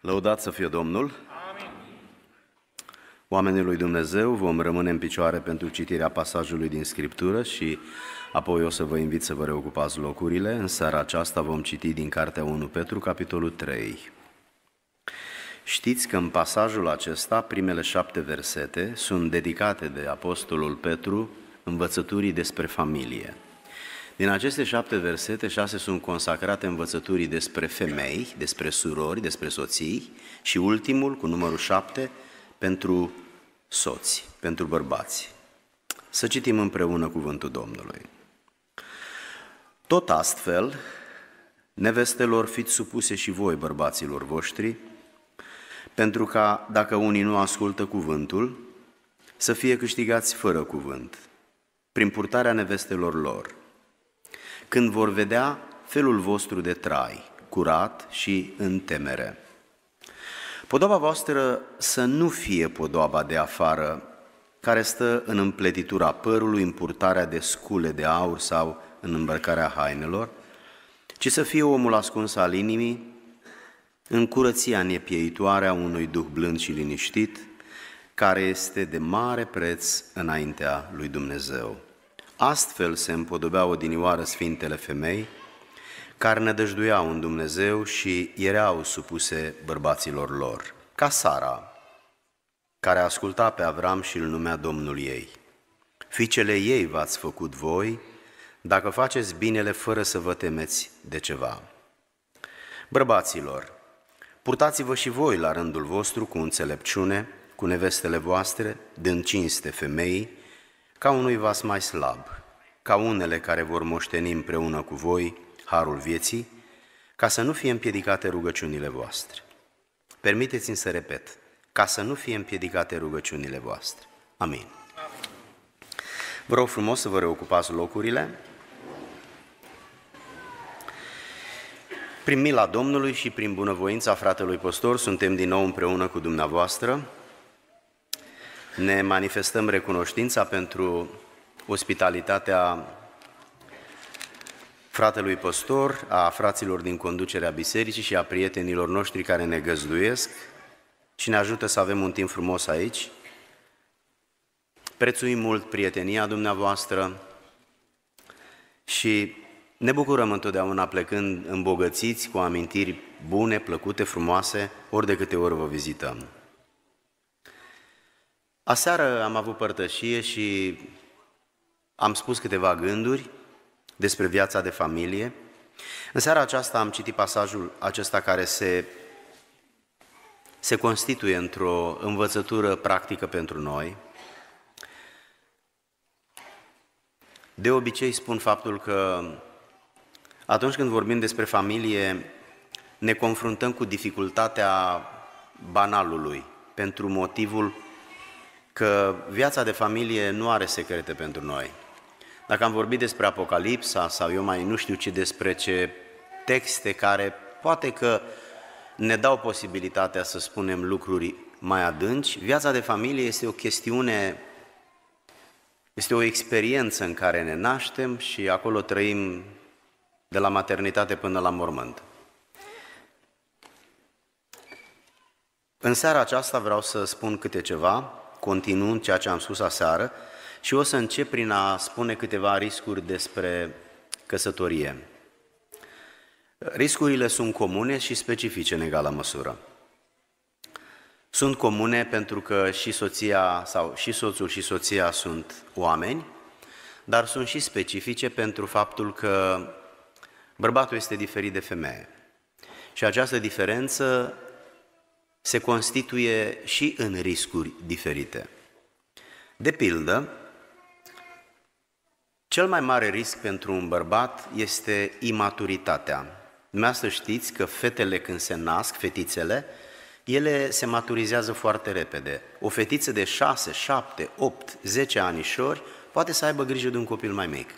Lăudați să fie Domnul! Amin. Oamenii lui Dumnezeu, vom rămâne în picioare pentru citirea pasajului din Scriptură și apoi o să vă invit să vă reocupați locurile. În seara aceasta vom citi din Cartea 1 Petru, capitolul 3. Știți că în pasajul acesta primele șapte versete sunt dedicate de Apostolul Petru învățăturii despre familie – din aceste șapte versete, șase sunt consacrate învățăturii despre femei, despre surori, despre soții și ultimul, cu numărul șapte, pentru soți, pentru bărbați. Să citim împreună cuvântul Domnului. Tot astfel, nevestelor fiți supuse și voi bărbaților voștri, pentru ca, dacă unii nu ascultă cuvântul, să fie câștigați fără cuvânt, prin purtarea nevestelor lor – când vor vedea felul vostru de trai, curat și în temere. Podoaba voastră să nu fie podoaba de afară, care stă în împletitura părului, în purtarea de scule de aur sau în îmbrăcarea hainelor, ci să fie omul ascuns al inimii, în curăția nepieitoare a unui duh blând și liniștit, care este de mare preț înaintea lui Dumnezeu. Astfel se împodobeau odinioară sfintele femei, care nădăjduiau în Dumnezeu și erau supuse bărbaților lor, ca Sara, care asculta pe Avram și îl numea Domnul ei. Ficele ei v-ați făcut voi, dacă faceți binele fără să vă temeți de ceva. Bărbaților, purtați-vă și voi la rândul vostru cu înțelepciune, cu nevestele voastre, dând cinste femeii, ca unui vas mai slab, ca unele care vor moșteni împreună cu voi harul vieții, ca să nu fie împiedicate rugăciunile voastre. Permiteți-mi să repet, ca să nu fie împiedicate rugăciunile voastre. Amin. Vă rog frumos să vă reocupați locurile. Prin mila Domnului și prin bunăvoința fratelui postor, suntem din nou împreună cu dumneavoastră ne manifestăm recunoștința pentru ospitalitatea fratelui păstor, a fraților din conducerea bisericii și a prietenilor noștri care ne găzduiesc și ne ajută să avem un timp frumos aici. Prețuim mult prietenia dumneavoastră și ne bucurăm întotdeauna plecând îmbogățiți cu amintiri bune, plăcute, frumoase, ori de câte ori vă vizităm. Aseară am avut părtășie și am spus câteva gânduri despre viața de familie. În seara aceasta am citit pasajul acesta care se, se constituie într-o învățătură practică pentru noi. De obicei spun faptul că atunci când vorbim despre familie, ne confruntăm cu dificultatea banalului, pentru motivul că viața de familie nu are secrete pentru noi. Dacă am vorbit despre Apocalipsa sau eu mai nu știu ce despre ce texte care poate că ne dau posibilitatea să spunem lucruri mai adânci, viața de familie este o chestiune, este o experiență în care ne naștem și acolo trăim de la maternitate până la mormânt. În seara aceasta vreau să spun câte ceva continuând ceea ce am spus aseară, și o să încep prin a spune câteva riscuri despre căsătorie. Riscurile sunt comune și specifice în egală măsură. Sunt comune pentru că și soția sau și soțul și soția sunt oameni, dar sunt și specifice pentru faptul că bărbatul este diferit de femeie. Și această diferență se constituie și în riscuri diferite. De pildă, cel mai mare risc pentru un bărbat este imaturitatea. să știți că fetele când se nasc, fetițele, ele se maturizează foarte repede. O fetiță de 6, 7, 8, 10 anișori poate să aibă grijă de un copil mai mic.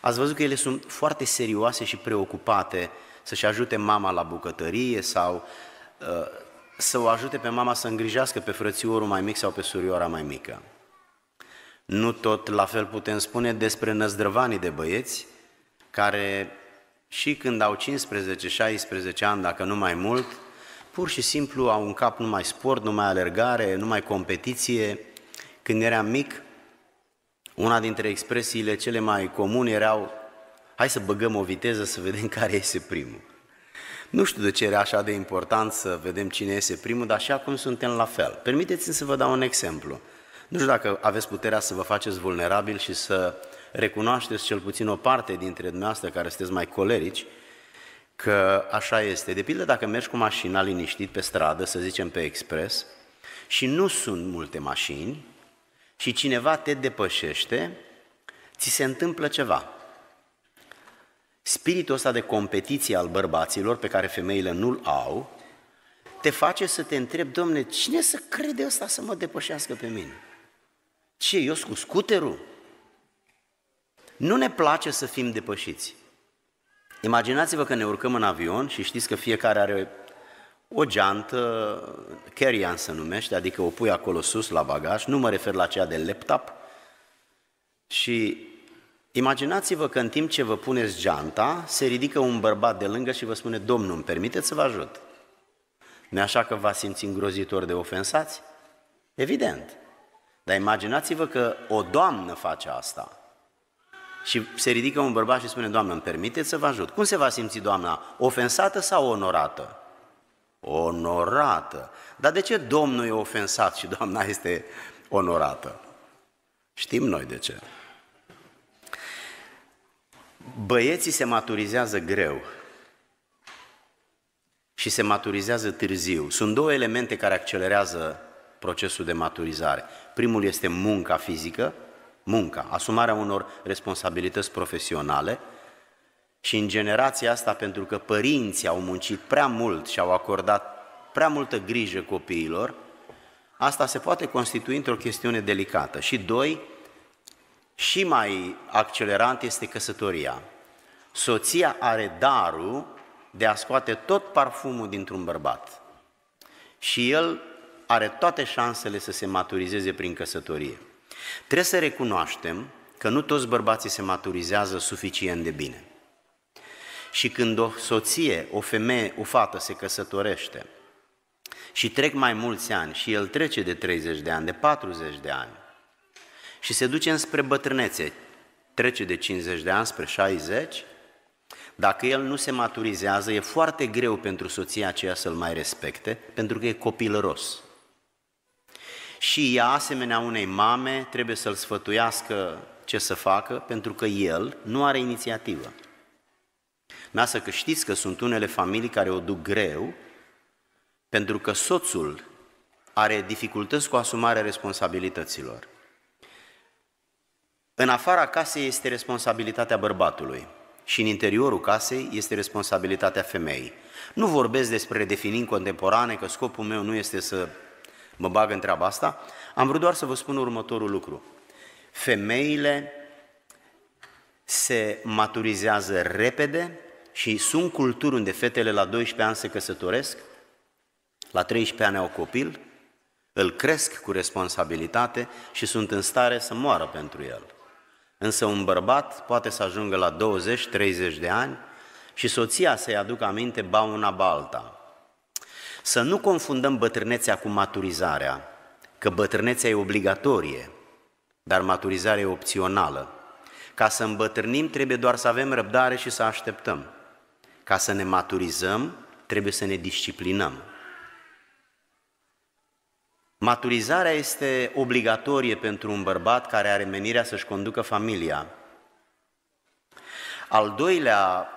Ați văzut că ele sunt foarte serioase și preocupate să-și ajute mama la bucătărie sau uh, să o ajute pe mama să îngrijească pe frățiorul mai mic sau pe surioara mai mică. Nu tot la fel putem spune despre năzdrăvanii de băieți care și când au 15-16 ani, dacă nu mai mult, pur și simplu au în cap numai sport, numai alergare, numai competiție. Când eram mic, una dintre expresiile cele mai comune erau hai să băgăm o viteză să vedem care este primul. Nu știu de ce era așa de important să vedem cine este primul, dar și acum suntem la fel. Permiteți-mi să vă dau un exemplu. Nu știu dacă aveți puterea să vă faceți vulnerabil și să recunoașteți cel puțin o parte dintre dumneavoastră care sunteți mai colerici, că așa este. De pildă, dacă mergi cu mașina liniștit pe stradă, să zicem pe expres, și nu sunt multe mașini și cineva te depășește, ți se întâmplă ceva. Spiritul ăsta de competiție al bărbaților, pe care femeile nu-l au, te face să te întrebi, domne, cine să crede ăsta să mă depășească pe mine? Ce, eu cu scuterul? Nu ne place să fim depășiți. Imaginați-vă că ne urcăm în avion și știți că fiecare are o geantă, carry-on se numește, adică o pui acolo sus la bagaj, nu mă refer la cea de laptop, și Imaginați-vă că în timp ce vă puneți geanta, se ridică un bărbat de lângă și vă spune, Domnul, îmi permiteți să vă ajut? nu așa că vă simți îngrozitor de ofensați? Evident. Dar imaginați-vă că o doamnă face asta și se ridică un bărbat și spune, Doamnă, îmi permiteți să vă ajut. Cum se va simți doamna? Ofensată sau onorată? Onorată. Dar de ce domnul e ofensat și doamna este onorată? Știm noi de ce. Băieții se maturizează greu și se maturizează târziu. Sunt două elemente care accelerează procesul de maturizare. Primul este munca fizică, munca, asumarea unor responsabilități profesionale și în generația asta, pentru că părinții au muncit prea mult și au acordat prea multă grijă copiilor, asta se poate constitui într-o chestiune delicată. Și doi, și mai accelerant este căsătoria. Soția are darul de a scoate tot parfumul dintr-un bărbat. Și el are toate șansele să se maturizeze prin căsătorie. Trebuie să recunoaștem că nu toți bărbații se maturizează suficient de bine. Și când o soție, o femeie, o fată se căsătorește și trec mai mulți ani și el trece de 30 de ani, de 40 de ani, și se duce înspre bătrânețe, trece de 50 de ani spre 60, dacă el nu se maturizează, e foarte greu pentru soția aceea să-l mai respecte, pentru că e copilăros. Și ea, asemenea unei mame, trebuie să-l sfătuiască ce să facă, pentru că el nu are inițiativă. să că știți că sunt unele familii care o duc greu, pentru că soțul are dificultăți cu asumarea responsabilităților. În afara casei este responsabilitatea bărbatului și în interiorul casei este responsabilitatea femeii. Nu vorbesc despre definim contemporane, că scopul meu nu este să mă bag în treaba asta, am vrut doar să vă spun următorul lucru. Femeile se maturizează repede și sunt culturi unde fetele la 12 ani se căsătoresc, la 13 ani au copil, îl cresc cu responsabilitate și sunt în stare să moară pentru el. Însă un bărbat poate să ajungă la 20-30 de ani și soția să-i aducă aminte ba una ba alta. Să nu confundăm bătrânețea cu maturizarea, că bătrânețea e obligatorie, dar maturizarea e opțională. Ca să îmbătrânim trebuie doar să avem răbdare și să așteptăm. Ca să ne maturizăm trebuie să ne disciplinăm. Maturizarea este obligatorie pentru un bărbat care are menirea să-și conducă familia. Al doilea,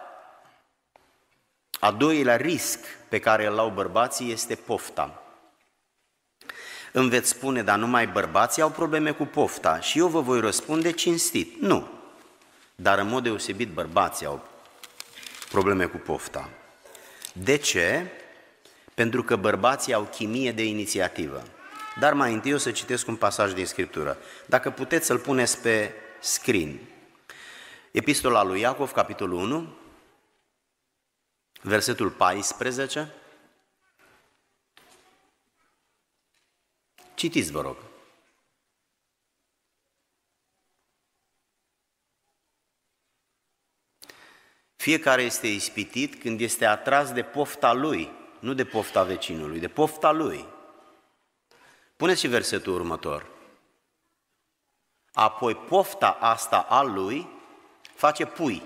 a doilea risc pe care îl au bărbații este pofta. Îmi veți spune, dar numai bărbații au probleme cu pofta și eu vă voi răspunde cinstit. Nu, dar în mod deosebit bărbații au probleme cu pofta. De ce? Pentru că bărbații au chimie de inițiativă. Dar mai întâi o să citesc un pasaj din Scriptură. Dacă puteți să-l puneți pe screen. Epistola lui Iacov, capitolul 1, versetul 14. Citiți, vă rog. Fiecare este ispitit când este atras de pofta lui, nu de pofta vecinului, de pofta lui. Puneți și versetul următor. Apoi pofta asta a lui face pui,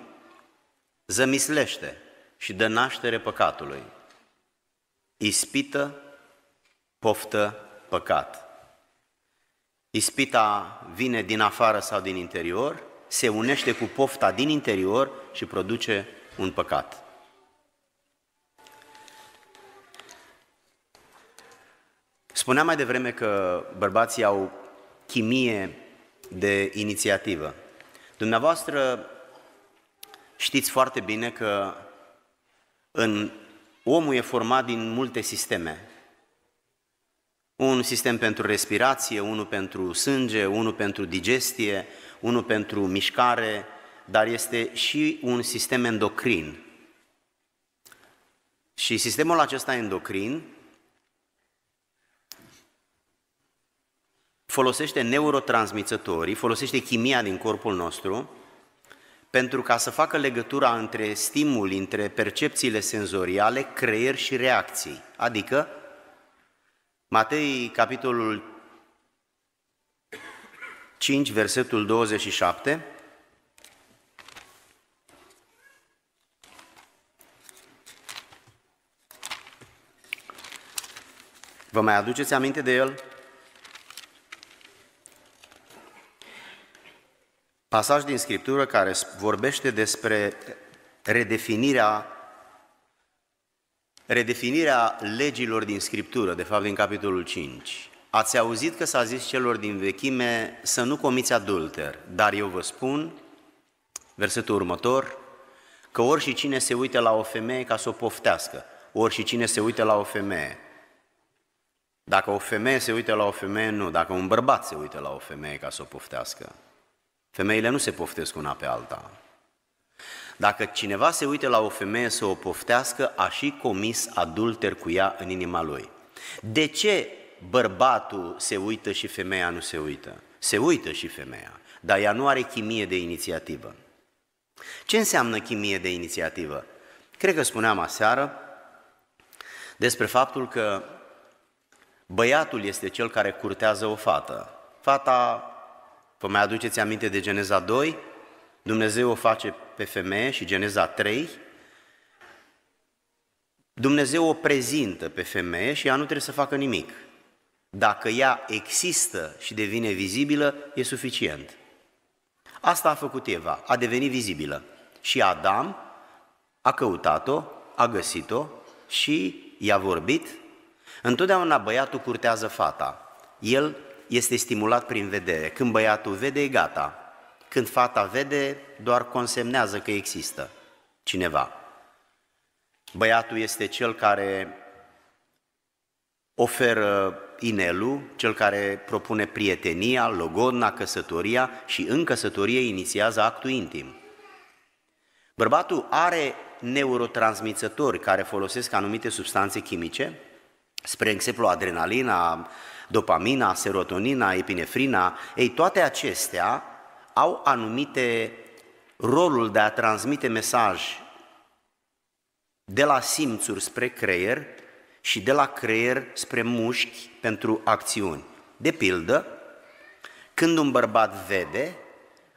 zămislește și dă naștere păcatului. Ispită, poftă, păcat. Ispita vine din afară sau din interior, se unește cu pofta din interior și produce un păcat. Spuneam mai devreme că bărbații au chimie de inițiativă. Dumneavoastră știți foarte bine că în omul e format din multe sisteme. Un sistem pentru respirație, unul pentru sânge, unul pentru digestie, unul pentru mișcare, dar este și un sistem endocrin. Și sistemul acesta endocrin folosește neurotransmițătorii, folosește chimia din corpul nostru pentru ca să facă legătura între stimul, între percepțiile senzoriale, creier și reacții. Adică, Matei, capitolul 5, versetul 27, Vă mai aduceți aminte de el? pasaj din Scriptură care vorbește despre redefinirea, redefinirea legilor din Scriptură, de fapt din capitolul 5. Ați auzit că s-a zis celor din vechime să nu comiți adulter, dar eu vă spun, versetul următor, că oricine și cine se uită la o femeie ca să o poftească, Oricine și cine se uită la o femeie dacă o femeie se uită la o femeie, nu. Dacă un bărbat se uită la o femeie ca să o poftească. Femeile nu se poftesc una pe alta. Dacă cineva se uite la o femeie să o poftească, a și comis adulter cu ea în inima lui. De ce bărbatul se uită și femeia nu se uită? Se uită și femeia, dar ea nu are chimie de inițiativă. Ce înseamnă chimie de inițiativă? Cred că spuneam aseară despre faptul că băiatul este cel care curtează o fată. Fata Vă mai aduceți aminte de Geneza 2? Dumnezeu o face pe femeie și Geneza 3. Dumnezeu o prezintă pe femeie și ea nu trebuie să facă nimic. Dacă ea există și devine vizibilă, e suficient. Asta a făcut Eva, a devenit vizibilă. Și Adam a căutat-o, a găsit-o și i-a vorbit. Întotdeauna băiatul curtează fata. El este stimulat prin vedere. Când băiatul vede, e gata. Când fata vede, doar consemnează că există cineva. Băiatul este cel care oferă inelul, cel care propune prietenia, logodna, căsătoria și în căsătorie inițiază actul intim. Bărbatul are neurotransmițători care folosesc anumite substanțe chimice, spre exemplu adrenalina, dopamina, serotonina, epinefrina, ei toate acestea au anumite rolul de a transmite mesaj de la simțuri spre creier și de la creier spre mușchi pentru acțiuni. De pildă, când un bărbat vede,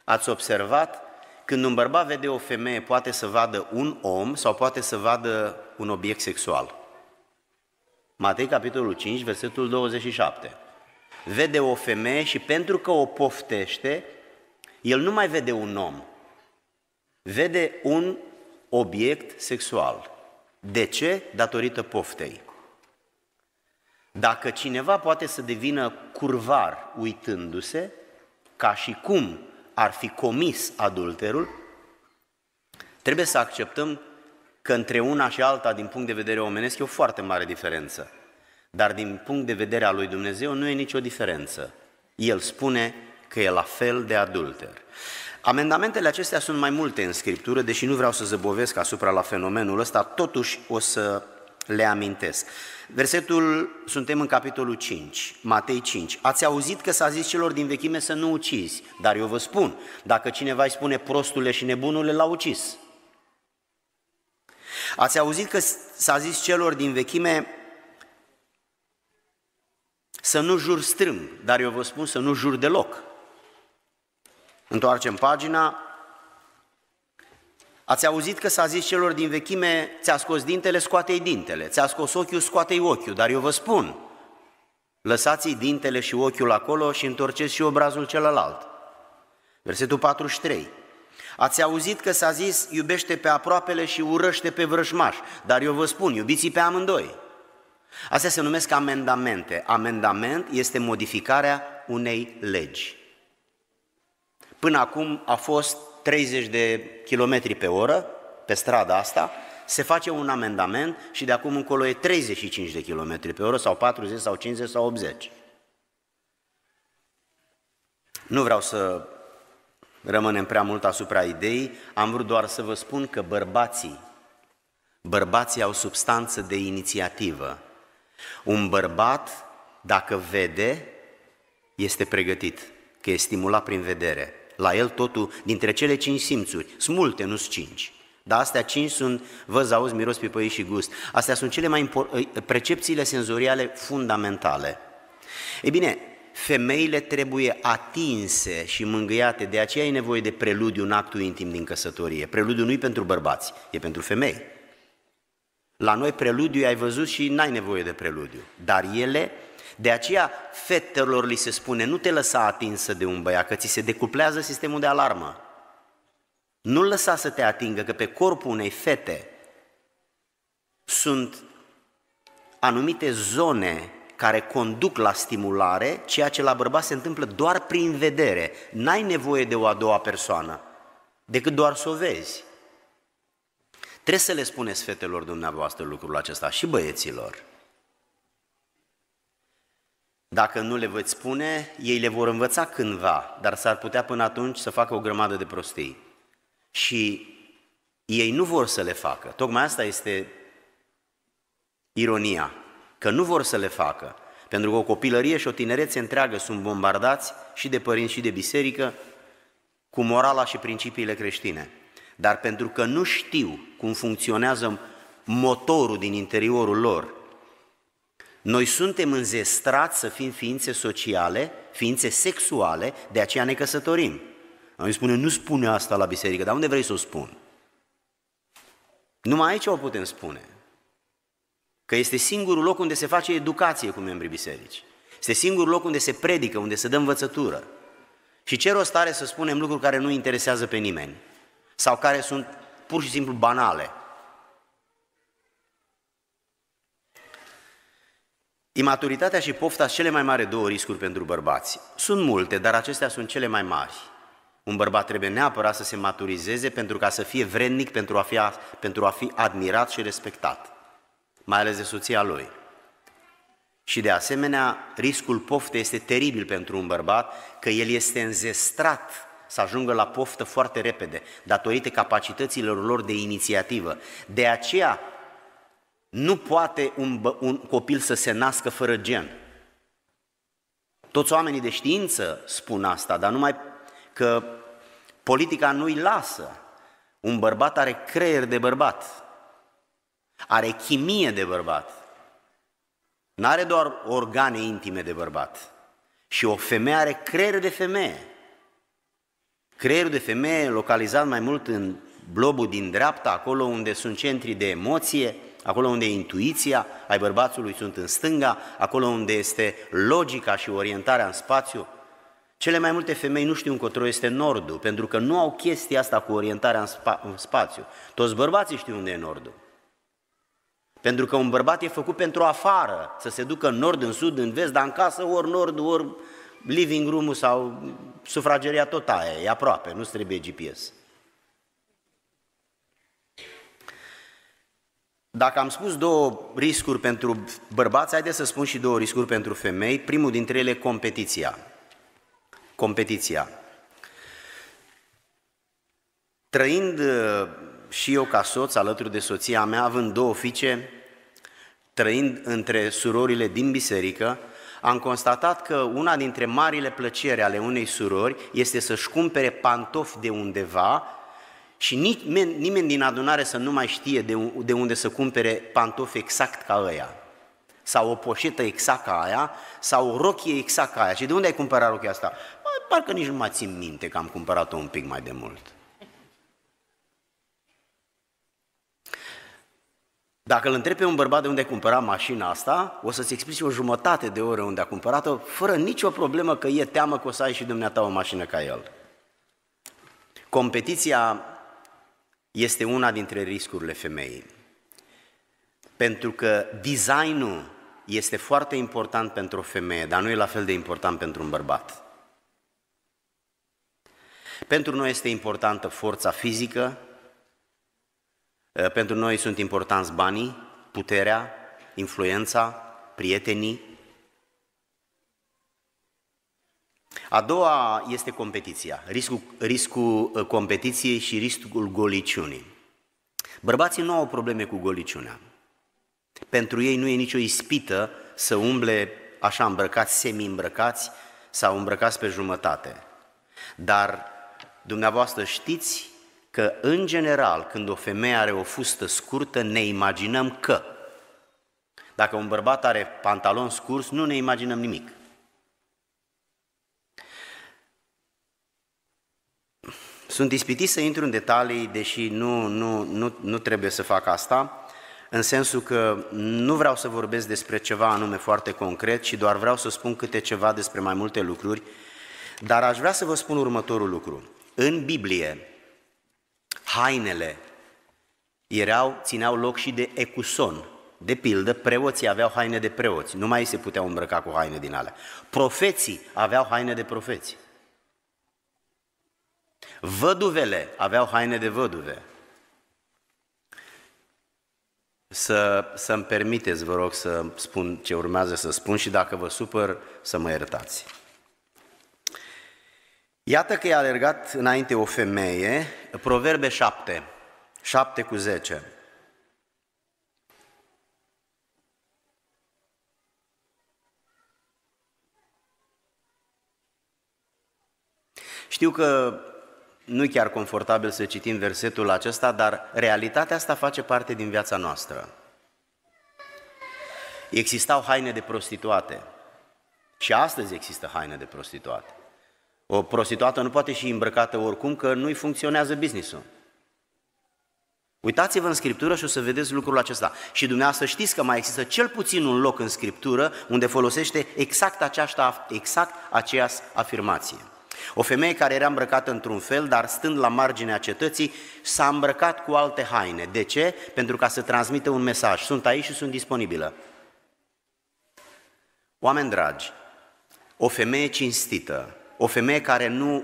ați observat, când un bărbat vede o femeie, poate să vadă un om sau poate să vadă un obiect sexual. Matei, capitolul 5, versetul 27. Vede o femeie și pentru că o poftește, el nu mai vede un om, vede un obiect sexual. De ce? Datorită poftei. Dacă cineva poate să devină curvar uitându-se, ca și cum ar fi comis adulterul, trebuie să acceptăm că între una și alta, din punct de vedere omenesc, e o foarte mare diferență. Dar din punct de vedere al lui Dumnezeu nu e nicio diferență. El spune că e la fel de adulter. Amendamentele acestea sunt mai multe în Scriptură, deși nu vreau să zăbovesc asupra la fenomenul ăsta, totuși o să le amintesc. Versetul, suntem în capitolul 5, Matei 5. Ați auzit că s-a zis celor din vechime să nu ucizi, dar eu vă spun, dacă cineva îi spune prostule și nebunule, l-a ucis. Ați auzit că s-a zis celor din vechime să nu jur strâmb, dar eu vă spun să nu jur deloc. Întoarcem pagina. Ați auzit că s-a zis celor din vechime, ți-a scos dintele, scoate-i dintele, ți-a scos ochiul, scoate-i ochiul, dar eu vă spun, lăsați-i dintele și ochiul acolo și întorceți și obrazul celălalt. Versetul 43. Ați auzit că s-a zis iubește pe aproapele și urăște pe vrăjmaș, dar eu vă spun, iubiți pe amândoi. Astea se numesc amendamente. Amendament este modificarea unei legi. Până acum a fost 30 de kilometri pe oră pe strada asta, se face un amendament și de acum încolo e 35 de km pe oră sau 40 sau 50 sau 80. Nu vreau să rămânem prea mult asupra ideii, am vrut doar să vă spun că bărbații, bărbații au substanță de inițiativă. Un bărbat, dacă vede, este pregătit, că e stimulat prin vedere. La el totul, dintre cele cinci simțuri, sunt multe, nu sunt cinci. Dar astea cinci sunt văz, auzi, miros, pipăi și gust. Astea sunt cele mai impor- eh, percepțiile senzoriale fundamentale. Ei bine, femeile trebuie atinse și mângâiate, de aceea e nevoie de preludiu în actul intim din căsătorie. Preludiu nu e pentru bărbați, e pentru femei. La noi preludiu ai văzut și n-ai nevoie de preludiu, dar ele de aceea fetelor li se spune, nu te lăsa atinsă de un băiat, că ți se decuplează sistemul de alarmă. nu lăsa să te atingă, că pe corpul unei fete sunt anumite zone care conduc la stimulare, ceea ce la bărbat se întâmplă doar prin vedere. N-ai nevoie de o a doua persoană, decât doar să o vezi. Trebuie să le spuneți fetelor dumneavoastră lucrul acesta și băieților. Dacă nu le veți spune, ei le vor învăța cândva, dar s-ar putea până atunci să facă o grămadă de prostii. Și ei nu vor să le facă. Tocmai asta este ironia că nu vor să le facă, pentru că o copilărie și o tinerețe întreagă sunt bombardați și de părinți și de biserică cu morala și principiile creștine. Dar pentru că nu știu cum funcționează motorul din interiorul lor, noi suntem înzestrați să fim ființe sociale, ființe sexuale, de aceea ne căsătorim. Am spune, nu spune asta la biserică, dar unde vrei să o spun? Numai aici o putem spune că este singurul loc unde se face educație cu membrii biserici. Este singurul loc unde se predică, unde se dă învățătură. Și ce rost are să spunem lucruri care nu interesează pe nimeni sau care sunt pur și simplu banale. Imaturitatea și pofta sunt cele mai mari două riscuri pentru bărbați. Sunt multe, dar acestea sunt cele mai mari. Un bărbat trebuie neapărat să se maturizeze pentru ca să fie vrednic pentru a fi, pentru a fi admirat și respectat mai ales de soția lui. Și de asemenea, riscul poftei este teribil pentru un bărbat, că el este înzestrat să ajungă la poftă foarte repede, datorită capacităților lor de inițiativă. De aceea, nu poate un, bă, un copil să se nască fără gen. Toți oamenii de știință spun asta, dar numai că politica nu-i lasă. Un bărbat are creier de bărbat, are chimie de bărbat. Nu are doar organe intime de bărbat. Și o femeie are creier de femeie. Creierul de femeie localizat mai mult în blobul din dreapta, acolo unde sunt centrii de emoție, acolo unde intuiția ai bărbațului sunt în stânga, acolo unde este logica și orientarea în spațiu. Cele mai multe femei nu știu încotro este nordul, pentru că nu au chestia asta cu orientarea în, spa- în spațiu. Toți bărbații știu unde e nordul. Pentru că un bărbat e făcut pentru afară, să se ducă în nord, în sud, în vest, dar în casă, ori nord, ori living room sau sufrageria tot aia, e aproape, nu trebuie GPS. Dacă am spus două riscuri pentru bărbați, haideți să spun și două riscuri pentru femei. Primul dintre ele, competiția. Competiția. Trăind și eu ca soț, alături de soția mea, având două fiice, trăind între surorile din biserică, am constatat că una dintre marile plăceri ale unei surori este să-și cumpere pantofi de undeva și nimeni, nimeni din adunare să nu mai știe de, de unde să cumpere pantofi exact ca ăia, sau o poșetă exact ca aia, sau o rochie exact ca aia. Și de unde ai cumpărat rochia asta? Păi, parcă nici nu mai țin minte că am cumpărat-o un pic mai de mult. Dacă îl întrebi pe un bărbat de unde a cumpărat mașina asta, o să-ți explici o jumătate de oră unde a cumpărat-o, fără nicio problemă că e teamă că o să ai și dumneata o mașină ca el. Competiția este una dintre riscurile femeii. Pentru că designul este foarte important pentru o femeie, dar nu e la fel de important pentru un bărbat. Pentru noi este importantă forța fizică, Eh, pentru noi sunt importanți banii, puterea, influența, prietenii. A doua este competiția, riscul, riscul eh, competiției și riscul goliciunii. Bărbații nu au probleme cu goliciunea. Pentru ei nu e nicio ispită să umble așa îmbrăcați, semi-îmbrăcați sau îmbrăcați pe jumătate. Dar dumneavoastră știți că, în general, când o femeie are o fustă scurtă, ne imaginăm că. Dacă un bărbat are pantalon scurs, nu ne imaginăm nimic. Sunt ispitit să intru în detalii, deși nu, nu, nu, nu trebuie să fac asta, în sensul că nu vreau să vorbesc despre ceva anume foarte concret, ci doar vreau să spun câte ceva despre mai multe lucruri, dar aș vrea să vă spun următorul lucru. În Biblie, hainele erau, țineau loc și de ecuson. De pildă, preoții aveau haine de preoți, nu mai se puteau îmbrăca cu haine din alea. Profeții aveau haine de profeți. Văduvele aveau haine de văduve. Să, să-mi permiteți, vă rog, să spun ce urmează să spun și dacă vă supăr, să mă iertați. Iată că i-a alergat înainte o femeie, Proverbe 7, 7 cu 10. Știu că nu e chiar confortabil să citim versetul acesta, dar realitatea asta face parte din viața noastră. Existau haine de prostituate și astăzi există haine de prostituate. O prostituată nu poate și îmbrăcată oricum că nu-i funcționează businessul. Uitați-vă în Scriptură și o să vedeți lucrul acesta. Și dumneavoastră știți că mai există cel puțin un loc în Scriptură unde folosește exact, aceasta, exact aceeași afirmație. O femeie care era îmbrăcată într-un fel, dar stând la marginea cetății, s-a îmbrăcat cu alte haine. De ce? Pentru ca să transmită un mesaj. Sunt aici și sunt disponibilă. Oameni dragi, o femeie cinstită, o femeie care nu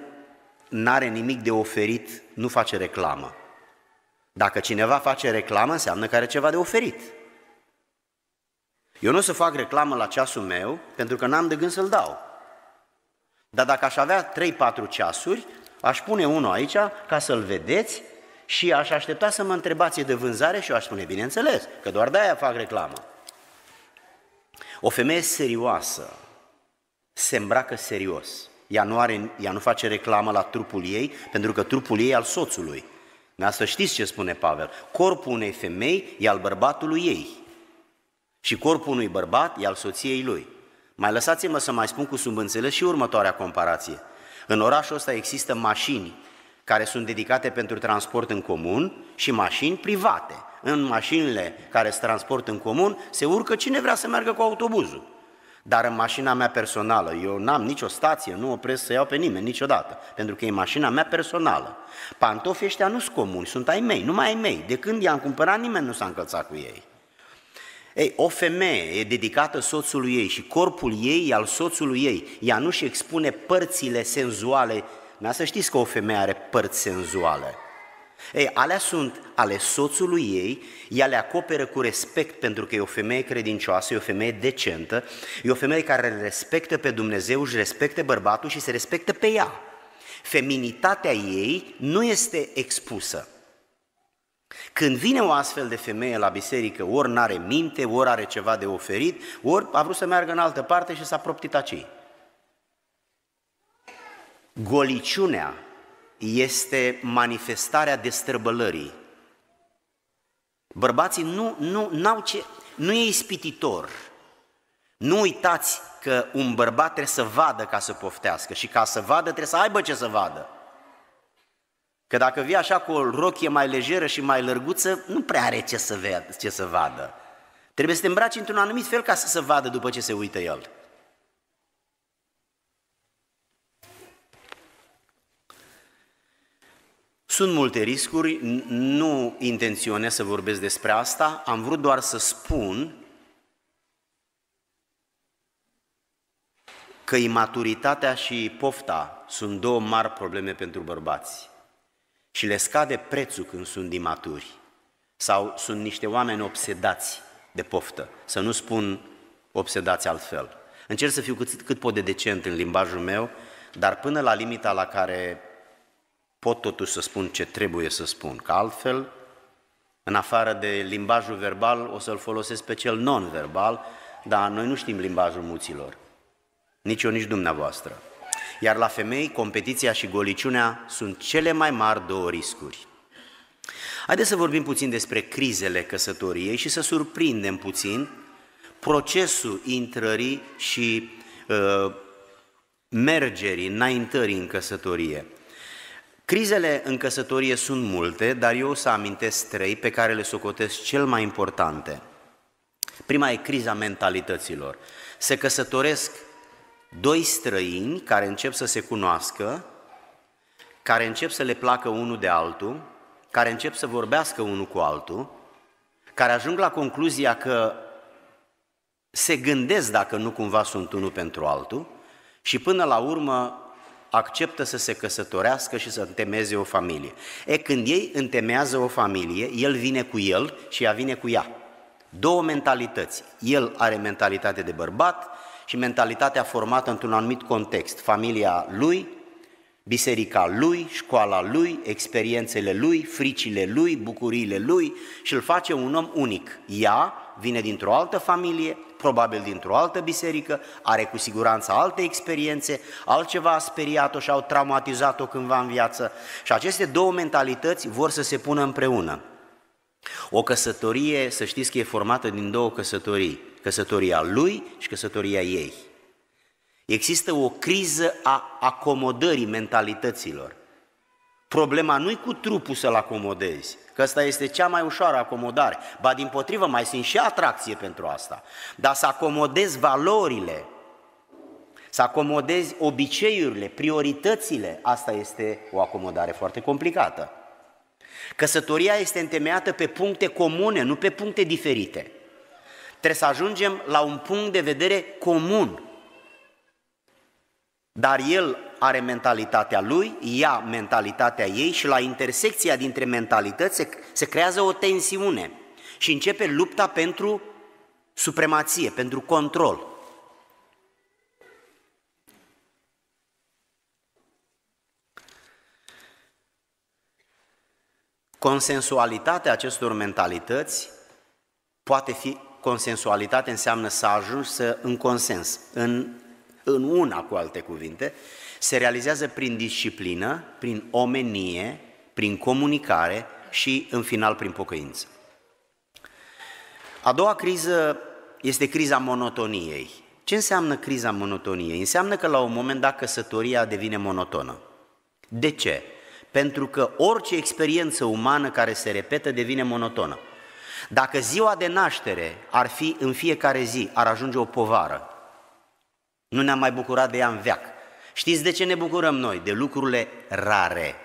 are nimic de oferit, nu face reclamă. Dacă cineva face reclamă, înseamnă că are ceva de oferit. Eu nu o să fac reclamă la ceasul meu, pentru că n-am de gând să-l dau. Dar dacă aș avea 3-4 ceasuri, aș pune unul aici ca să-l vedeți și aș aștepta să mă întrebați de vânzare și eu aș spune, bineînțeles, că doar de-aia fac reclamă. O femeie serioasă se îmbracă serios. Ea nu, are, ea nu face reclamă la trupul ei, pentru că trupul ei e al soțului. Dar să știți ce spune Pavel. Corpul unei femei e al bărbatului ei. Și corpul unui bărbat e al soției lui. Mai lăsați-mă să mai spun cu subînțeles și următoarea comparație. În orașul ăsta există mașini care sunt dedicate pentru transport în comun și mașini private. În mașinile care se transport în comun se urcă cine vrea să meargă cu autobuzul. Dar în mașina mea personală, eu n-am nicio stație, nu opresc să iau pe nimeni niciodată, pentru că e mașina mea personală. Pantofii ăștia nu sunt comuni, sunt ai mei, numai ai mei. De când i-am cumpărat, nimeni nu s-a încălțat cu ei. Ei, o femeie e dedicată soțului ei și corpul ei al soțului ei. Ea nu și expune părțile senzuale. Dar să știți că o femeie are părți senzuale. Ei, alea sunt ale soțului ei, ea le acoperă cu respect pentru că e o femeie credincioasă, e o femeie decentă, e o femeie care respectă pe Dumnezeu, își respectă bărbatul și se respectă pe ea. Feminitatea ei nu este expusă. Când vine o astfel de femeie la biserică, ori n-are minte, ori are ceva de oferit, ori a vrut să meargă în altă parte și s-a proptit acei. Goliciunea este manifestarea destrăbălării. Bărbații nu, nu, n-au ce, nu e ispititor. Nu uitați că un bărbat trebuie să vadă ca să poftească și ca să vadă trebuie să aibă ce să vadă. Că dacă vii așa cu o rochie mai lejeră și mai lărguță, nu prea are ce să, ve- ce să vadă. Trebuie să te îmbraci într-un anumit fel ca să se vadă după ce se uită el. Sunt multe riscuri, nu intenționez să vorbesc despre asta, am vrut doar să spun că imaturitatea și pofta sunt două mari probleme pentru bărbați și le scade prețul când sunt imaturi sau sunt niște oameni obsedați de poftă, să nu spun obsedați altfel. Încerc să fiu cât, cât pot de decent în limbajul meu, dar până la limita la care pot totuși să spun ce trebuie să spun, că altfel, în afară de limbajul verbal, o să-l folosesc pe cel non-verbal, dar noi nu știm limbajul muților, nici eu, nici dumneavoastră. Iar la femei, competiția și goliciunea sunt cele mai mari două riscuri. Haideți să vorbim puțin despre crizele căsătoriei și să surprindem puțin procesul intrării și uh, mergerii, înaintării în căsătorie. Crizele în căsătorie sunt multe, dar eu o să amintesc trei pe care le socotesc cel mai importante. Prima e criza mentalităților. Se căsătoresc doi străini care încep să se cunoască, care încep să le placă unul de altul, care încep să vorbească unul cu altul, care ajung la concluzia că se gândesc dacă nu cumva sunt unul pentru altul și până la urmă acceptă să se căsătorească și să întemeze o familie. E, când ei întemează o familie, el vine cu el și ea vine cu ea. Două mentalități. El are mentalitate de bărbat și mentalitatea formată într-un anumit context. Familia lui, biserica lui, școala lui, experiențele lui, fricile lui, bucuriile lui și îl face un om unic. Ea vine dintr-o altă familie, probabil dintr-o altă biserică, are cu siguranță alte experiențe, altceva a speriat-o și au traumatizat-o cândva în viață. Și aceste două mentalități vor să se pună împreună. O căsătorie, să știți că e formată din două căsătorii, căsătoria lui și căsătoria ei. Există o criză a acomodării mentalităților. Problema nu-i cu trupul să-l acomodezi, că asta este cea mai ușoară acomodare. Ba din potrivă, mai sunt și atracție pentru asta. Dar să acomodezi valorile, să acomodezi obiceiurile, prioritățile, asta este o acomodare foarte complicată. Căsătoria este întemeiată pe puncte comune, nu pe puncte diferite. Trebuie să ajungem la un punct de vedere comun. Dar el are mentalitatea lui, ea mentalitatea ei și la intersecția dintre mentalități se, se creează o tensiune și începe lupta pentru supremație, pentru control. Consensualitatea acestor mentalități poate fi consensualitate înseamnă să ajungi să, în consens, în, în una cu alte cuvinte, se realizează prin disciplină, prin omenie, prin comunicare și, în final, prin pocăință. A doua criză este criza monotoniei. Ce înseamnă criza monotoniei? Înseamnă că la un moment dat căsătoria devine monotonă. De ce? Pentru că orice experiență umană care se repetă devine monotonă. Dacă ziua de naștere ar fi în fiecare zi, ar ajunge o povară. Nu ne-am mai bucurat de ea în veac. Știți de ce ne bucurăm noi? De lucrurile rare.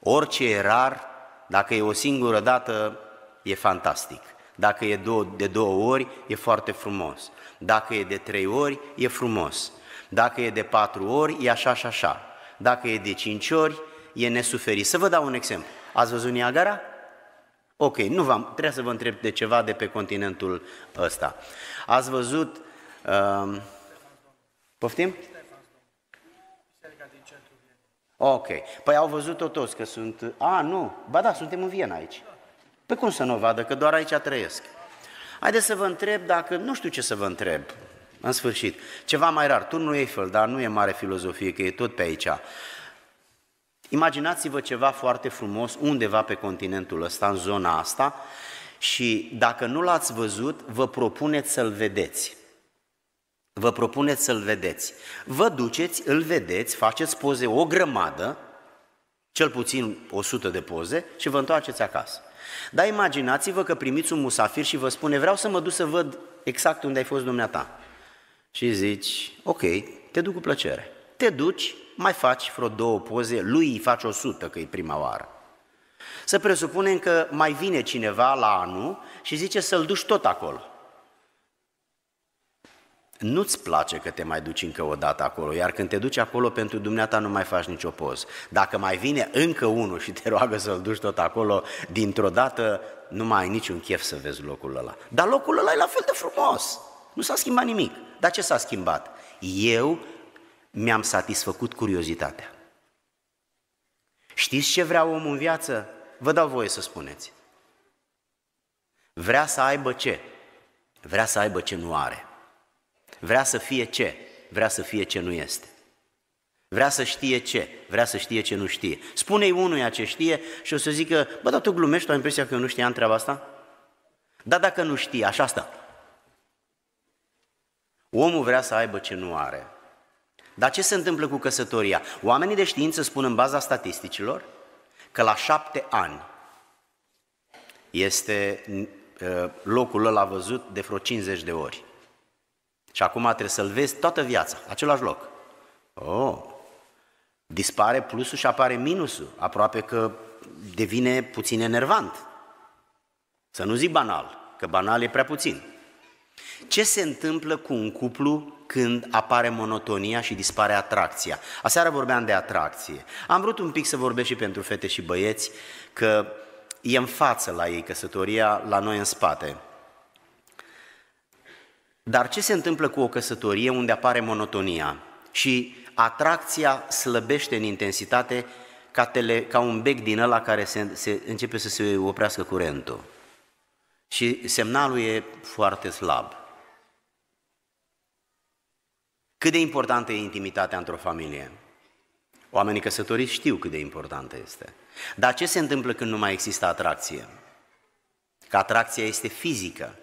Orice e rar, dacă e o singură dată, e fantastic. Dacă e de două ori, e foarte frumos. Dacă e de trei ori, e frumos. Dacă e de patru ori, e așa și așa. Dacă e de cinci ori, e nesuferit. Să vă dau un exemplu. Ați văzut Niagara? Ok, nu v-am, trebuie să vă întreb de ceva de pe continentul ăsta. Ați văzut... Uh, poftim? Ok. Păi au văzut-o toți că sunt... A, nu. Ba da, suntem în Viena aici. Păi cum să nu o vadă, că doar aici trăiesc. Haideți să vă întreb dacă... Nu știu ce să vă întreb. În sfârșit. Ceva mai rar. Turnul Eiffel, dar nu e mare filozofie, că e tot pe aici. Imaginați-vă ceva foarte frumos undeva pe continentul ăsta, în zona asta, și dacă nu l-ați văzut, vă propuneți să-l vedeți. Vă propuneți să-l vedeți. Vă duceți, îl vedeți, faceți poze o grămadă, cel puțin 100 de poze, și vă întoarceți acasă. Dar imaginați-vă că primiți un musafir și vă spune vreau să mă duc să văd exact unde ai fost dumneata. Și zici, ok, te duc cu plăcere. Te duci, mai faci vreo două poze, lui îi faci 100 că e prima oară. Să presupunem că mai vine cineva la anul și zice să-l duci tot acolo nu-ți place că te mai duci încă o dată acolo, iar când te duci acolo pentru dumneata nu mai faci nicio poză. Dacă mai vine încă unul și te roagă să-l duci tot acolo, dintr-o dată nu mai ai niciun chef să vezi locul ăla. Dar locul ăla e la fel de frumos. Nu s-a schimbat nimic. Dar ce s-a schimbat? Eu mi-am satisfăcut curiozitatea. Știți ce vrea omul în viață? Vă dau voie să spuneți. Vrea să aibă ce? Vrea să aibă ce nu are. Vrea să fie ce? Vrea să fie ce nu este. Vrea să știe ce? Vrea să știe ce nu știe. Spune-i unuia ce știe și o să zică, bă, dar tu glumești, tu ai impresia că eu nu știam treaba asta? Da, dacă nu știe, așa stă. Omul vrea să aibă ce nu are. Dar ce se întâmplă cu căsătoria? Oamenii de știință spun în baza statisticilor că la șapte ani este uh, locul ăla văzut de vreo 50 de ori. Și acum trebuie să-l vezi toată viața, același loc. Oh, dispare plusul și apare minusul, aproape că devine puțin enervant. Să nu zic banal, că banal e prea puțin. Ce se întâmplă cu un cuplu când apare monotonia și dispare atracția? Aseară vorbeam de atracție. Am vrut un pic să vorbesc și pentru fete și băieți, că e în față la ei căsătoria, la noi în spate. Dar ce se întâmplă cu o căsătorie unde apare monotonia și atracția slăbește în intensitate ca, tele, ca un bec din ăla care se, se, începe să se oprească curentul? Și semnalul e foarte slab. Cât de importantă e intimitatea într-o familie? Oamenii căsătoriți știu cât de importantă este. Dar ce se întâmplă când nu mai există atracție? Că atracția este fizică.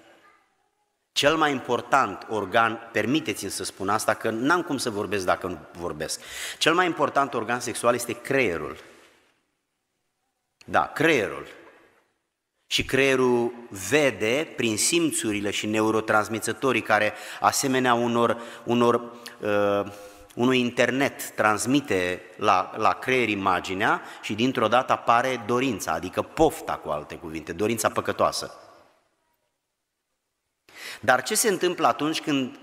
Cel mai important organ, permiteți-mi să spun asta, că n-am cum să vorbesc dacă nu vorbesc. Cel mai important organ sexual este creierul. Da, creierul. Și creierul vede prin simțurile și neurotransmițătorii care, asemenea unor, unor uh, unui internet transmite la, la creier imaginea și dintr-o dată apare dorința, adică pofta cu alte cuvinte, dorința păcătoasă. Dar ce se întâmplă atunci când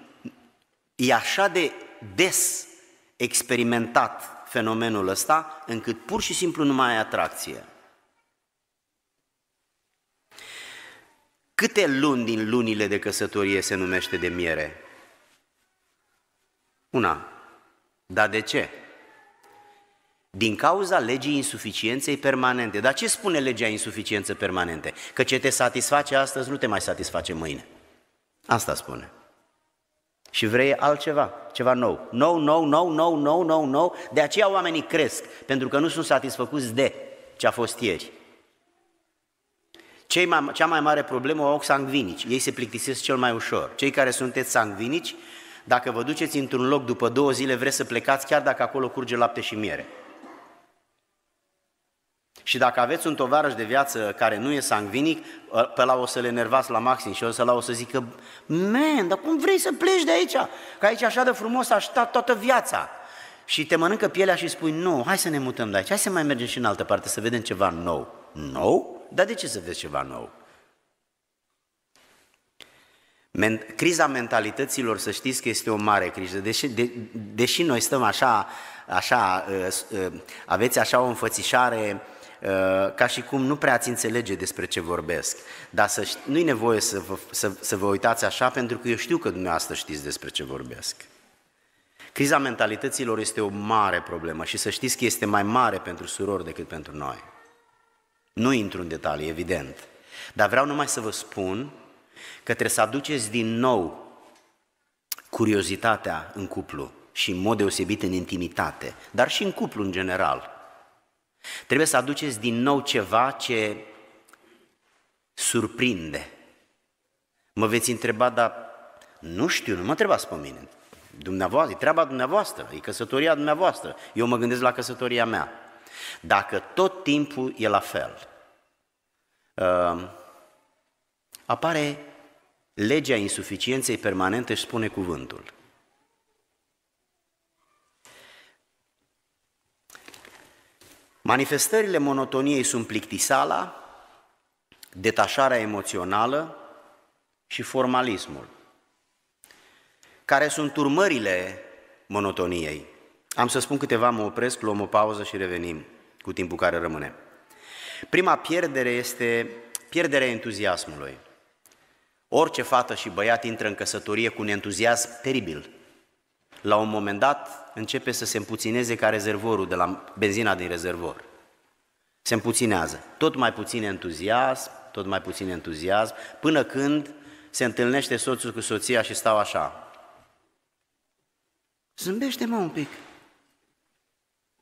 e așa de des experimentat fenomenul ăsta, încât pur și simplu nu mai ai atracție? Câte luni din lunile de căsătorie se numește de miere? Una. Dar de ce? Din cauza legii insuficienței permanente. Dar ce spune legea insuficienței permanente? Că ce te satisface astăzi nu te mai satisface mâine. Asta spune. Și vrei altceva, ceva nou. Nou, nou, nou, nou, nou, nou, nou. De aceea oamenii cresc, pentru că nu sunt satisfăcuți de ce a fost ieri. Cei mai, cea mai mare problemă o au sangvinici. Ei se plictisesc cel mai ușor. Cei care sunteți sangvinici, dacă vă duceți într-un loc după două zile, vreți să plecați chiar dacă acolo curge lapte și miere. Și dacă aveți un tovarăș de viață care nu e sangvinic, ă, pe la o să le nervați la maxim și o să la o să zică, man, dar cum vrei să pleci de aici? Că aici așa de frumos a stat toată viața. Și te mănâncă pielea și spui, nu, hai să ne mutăm de aici, hai să mai mergem și în altă parte, să vedem ceva nou. Nou? Dar de ce să vezi ceva nou? Men- criza mentalităților, să știți că este o mare criză. Deși, de, deși noi stăm așa, așa ă, ă, aveți așa o înfățișare Eh, ca și cum nu prea ați înțelege despre ce vorbesc. Dar să, nu-i nevoie să vă, să, să vă uitați așa, pentru că eu știu că dumneavoastră știți despre ce vorbesc. Criza mentalităților este o mare problemă și să știți că este mai mare pentru surori decât pentru noi. Nu intru în detalii, evident, dar vreau numai să vă spun că trebuie să aduceți din nou curiozitatea în cuplu și în mod deosebit în intimitate, dar și în cuplu în general. Trebuie să aduceți din nou ceva ce surprinde. Mă veți întreba, dar nu știu, nu mă întrebați pe mine. Dumneavoastră, e treaba dumneavoastră, e căsătoria dumneavoastră. Eu mă gândesc la căsătoria mea. Dacă tot timpul e la fel, uh, apare legea insuficienței permanente și spune cuvântul. Manifestările monotoniei sunt plictisala, detașarea emoțională și formalismul. Care sunt urmările monotoniei? Am să spun câteva, mă opresc, luăm o pauză și revenim cu timpul care rămâne. Prima pierdere este pierderea entuziasmului. Orice fată și băiat intră în căsătorie cu un entuziasm teribil. La un moment dat începe să se împuțineze ca rezervorul de la benzina din rezervor. Se împuținează. Tot mai puțin entuziasm, tot mai puțin entuziasm, până când se întâlnește soțul cu soția și stau așa. Zâmbește mă un pic.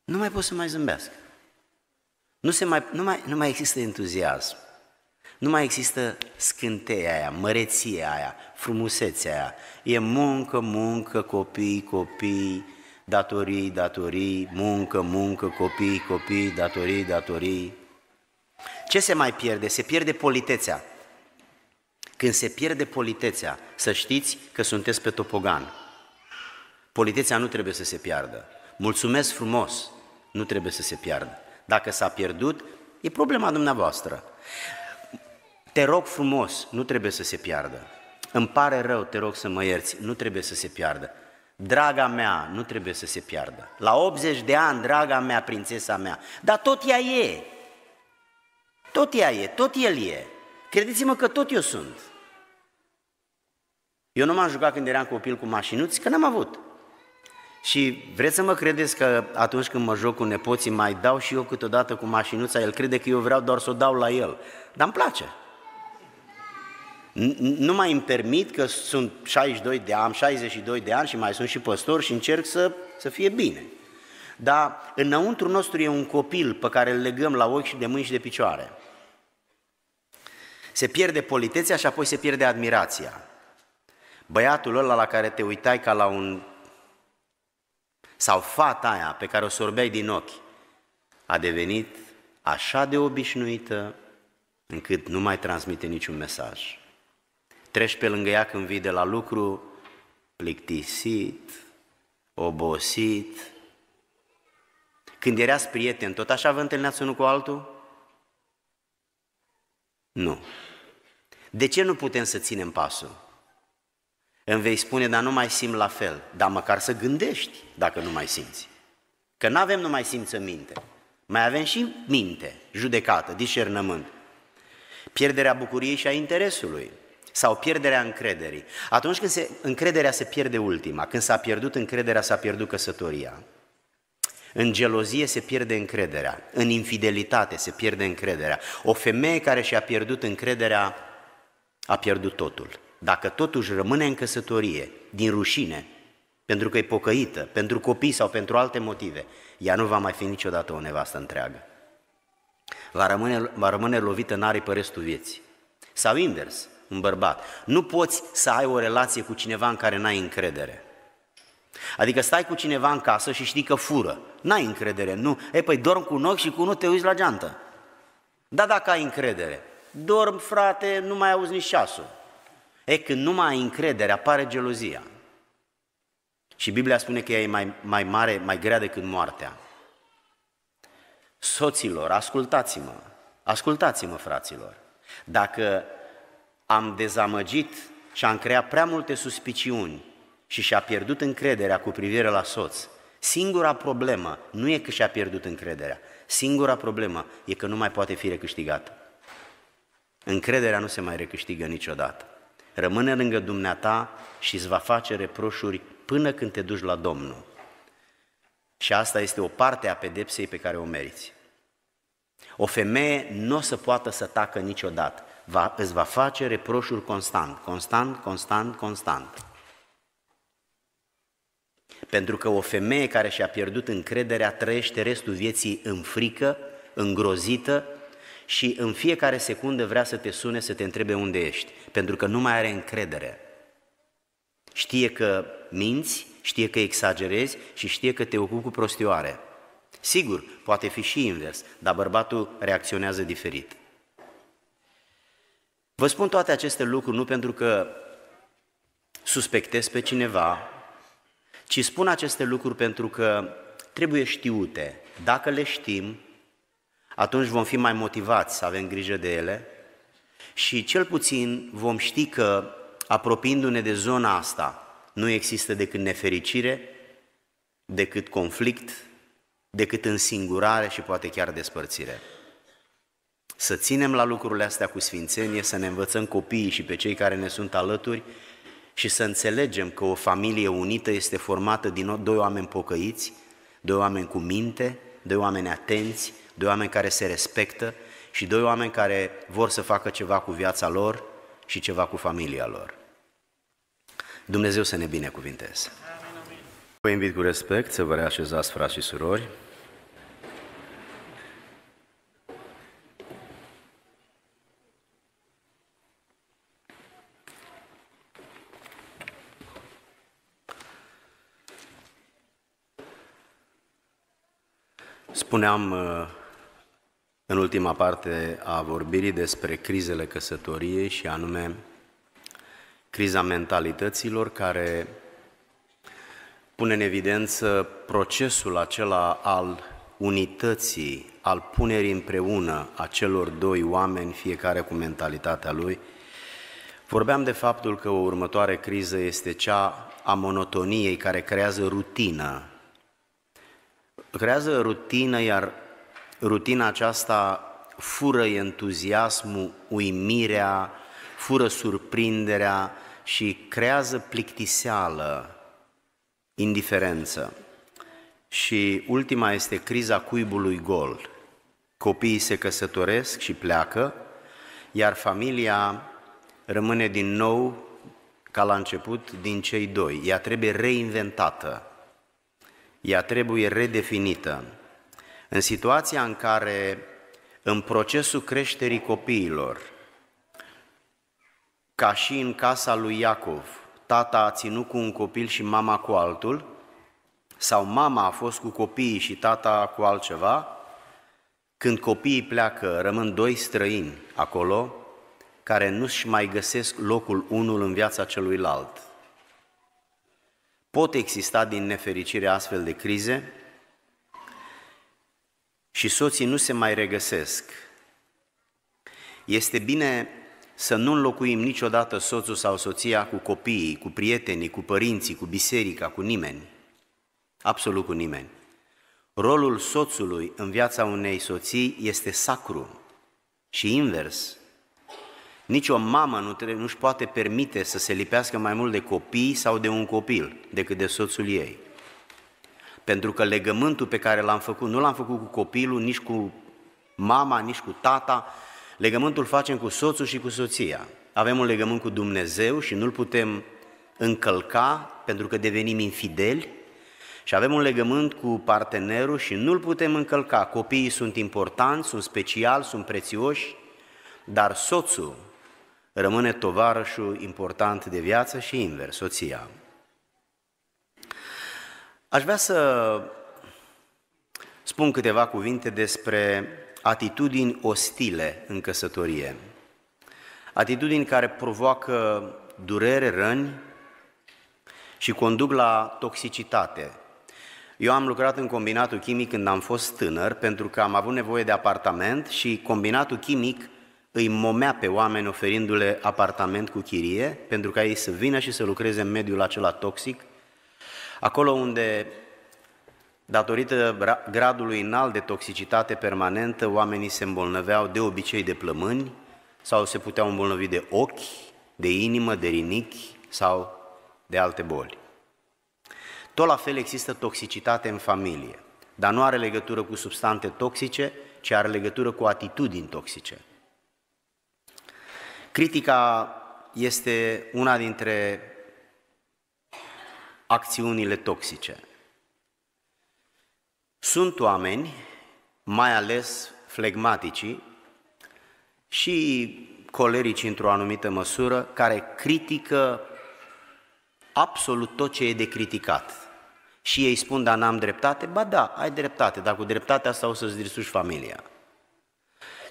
Nu mai pot să mai zâmbească. Nu, se mai, nu, mai, nu mai există entuziasm. Nu mai există scânteia aia, măreția aia, frumusețea aia. E muncă, muncă, copii, copii, datorii, datorii, muncă, muncă, copii, copii, datorii, datorii. Ce se mai pierde? Se pierde politețea. Când se pierde politețea, să știți că sunteți pe topogan. Politețea nu trebuie să se piardă. Mulțumesc frumos, nu trebuie să se piardă. Dacă s-a pierdut, e problema dumneavoastră. Te rog frumos, nu trebuie să se piardă. Îmi pare rău, te rog să mă ierți, nu trebuie să se piardă. Draga mea nu trebuie să se piardă. La 80 de ani, draga mea, prințesa mea. Dar tot ea e. Tot ea e, tot el e. Credeți-mă că tot eu sunt. Eu nu m-am jucat când eram copil cu mașinuți, că n-am avut. Și vreți să mă credeți că atunci când mă joc cu nepoții mai dau și eu câteodată cu mașinuța, el crede că eu vreau doar să o dau la el. Dar îmi place nu mai îmi permit că sunt 62 de ani, 62 de ani și mai sunt și păstor și încerc să, să fie bine. Dar înăuntru nostru e un copil pe care îl legăm la ochi și de mâini și de picioare. Se pierde politețea și apoi se pierde admirația. Băiatul ăla la care te uitai ca la un... sau fata aia pe care o sorbeai din ochi a devenit așa de obișnuită încât nu mai transmite niciun mesaj treci pe lângă ea când vii de la lucru, plictisit, obosit. Când erați prieteni, tot așa vă întâlneați unul cu altul? Nu. De ce nu putem să ținem pasul? Îmi vei spune, dar nu mai simt la fel, dar măcar să gândești dacă nu mai simți. Că nu avem numai minte. mai avem și minte, judecată, discernământ. Pierderea bucuriei și a interesului sau pierderea încrederii. Atunci când se, încrederea se pierde ultima, când s-a pierdut încrederea, s-a pierdut căsătoria. În gelozie se pierde încrederea, în infidelitate se pierde încrederea. O femeie care și-a pierdut încrederea a pierdut totul. Dacă totuși rămâne în căsătorie, din rușine, pentru că e pocăită, pentru copii sau pentru alte motive, ea nu va mai fi niciodată o nevastă întreagă. Va rămâne, va rămâne lovită în aripă restul vieții. Sau invers, un bărbat. Nu poți să ai o relație cu cineva în care n-ai încredere. Adică stai cu cineva în casă și știi că fură. N-ai încredere, nu. E, păi dorm cu un ochi și cu unul te uiți la geantă. Da, dacă ai încredere. Dorm, frate, nu mai auzi nici șasul. E, când nu mai ai încredere, apare gelozia. Și Biblia spune că ea e mai, mai mare, mai grea decât moartea. Soților, ascultați-mă, ascultați-mă, fraților. Dacă am dezamăgit și am creat prea multe suspiciuni și și-a pierdut încrederea cu privire la soț. Singura problemă nu e că și-a pierdut încrederea, singura problemă e că nu mai poate fi recâștigată. Încrederea nu se mai recâștigă niciodată. Rămâne lângă dumneata și îți va face reproșuri până când te duci la Domnul. Și asta este o parte a pedepsei pe care o meriți. O femeie nu o să poată să tacă niciodată va, îți va face reproșuri constant, constant, constant, constant. Pentru că o femeie care și-a pierdut încrederea trăiește restul vieții în frică, îngrozită și în fiecare secundă vrea să te sune să te întrebe unde ești, pentru că nu mai are încredere. Știe că minți, știe că exagerezi și știe că te ocupi cu prostioare. Sigur, poate fi și invers, dar bărbatul reacționează diferit. Vă spun toate aceste lucruri nu pentru că suspectez pe cineva, ci spun aceste lucruri pentru că trebuie știute. Dacă le știm, atunci vom fi mai motivați să avem grijă de ele și cel puțin vom ști că, apropiindu-ne de zona asta, nu există decât nefericire, decât conflict, decât însingurare și poate chiar despărțire să ținem la lucrurile astea cu sfințenie, să ne învățăm copiii și pe cei care ne sunt alături și să înțelegem că o familie unită este formată din doi oameni pocăiți, doi oameni cu minte, doi oameni atenți, doi oameni care se respectă și doi oameni care vor să facă ceva cu viața lor și ceva cu familia lor. Dumnezeu să ne binecuvinteze. Vă invit cu respect să vă reașezați, frați și surori. Spuneam uh, în ultima parte a vorbirii despre crizele căsătoriei și anume criza mentalităților care pune în evidență procesul acela al unității, al punerii împreună a celor doi oameni, fiecare cu mentalitatea lui. Vorbeam de faptul că o următoare criză este cea a monotoniei care creează rutină creează rutină, iar rutina aceasta fură entuziasmul, uimirea, fură surprinderea și creează plictiseală, indiferență. Și ultima este criza cuibului gol. Copiii se căsătoresc și pleacă, iar familia rămâne din nou, ca la început, din cei doi. Ea trebuie reinventată ea trebuie redefinită. În situația în care, în procesul creșterii copiilor, ca și în casa lui Iacov, tata a ținut cu un copil și mama cu altul, sau mama a fost cu copiii și tata cu altceva, când copiii pleacă, rămân doi străini acolo, care nu-și mai găsesc locul unul în viața celuilalt. Pot exista din nefericire astfel de crize și soții nu se mai regăsesc. Este bine să nu înlocuim niciodată soțul sau soția cu copiii, cu prietenii, cu părinții, cu biserica, cu nimeni. Absolut cu nimeni. Rolul soțului în viața unei soții este sacru și invers. Nici o mamă nu trebuie, nu-și poate permite să se lipească mai mult de copii sau de un copil decât de soțul ei. Pentru că legământul pe care l-am făcut, nu l-am făcut cu copilul, nici cu mama, nici cu tata, legământul facem cu soțul și cu soția. Avem un legământ cu Dumnezeu și nu-l putem încălca pentru că devenim infideli și avem un legământ cu partenerul și nu-l putem încălca. Copiii sunt importanți, sunt speciali, sunt prețioși, dar soțul rămâne tovarășul important de viață și invers, soția. Aș vrea să spun câteva cuvinte despre atitudini ostile în căsătorie. Atitudini care provoacă durere, răni și conduc la toxicitate. Eu am lucrat în combinatul chimic când am fost tânăr pentru că am avut nevoie de apartament și combinatul chimic îi momea pe oameni oferindu-le apartament cu chirie pentru ca ei să vină și să lucreze în mediul acela toxic, acolo unde, datorită gradului înalt de toxicitate permanentă, oamenii se îmbolnăveau de obicei de plămâni sau se puteau îmbolnăvi de ochi, de inimă, de rinichi sau de alte boli. Tot la fel există toxicitate în familie, dar nu are legătură cu substanțe toxice, ci are legătură cu atitudini toxice – Critica este una dintre acțiunile toxice. Sunt oameni, mai ales flegmaticii și colerici într-o anumită măsură, care critică absolut tot ce e de criticat. Și ei spun, da, n-am dreptate? Ba da, ai dreptate, dar cu dreptatea asta o să-ți familia.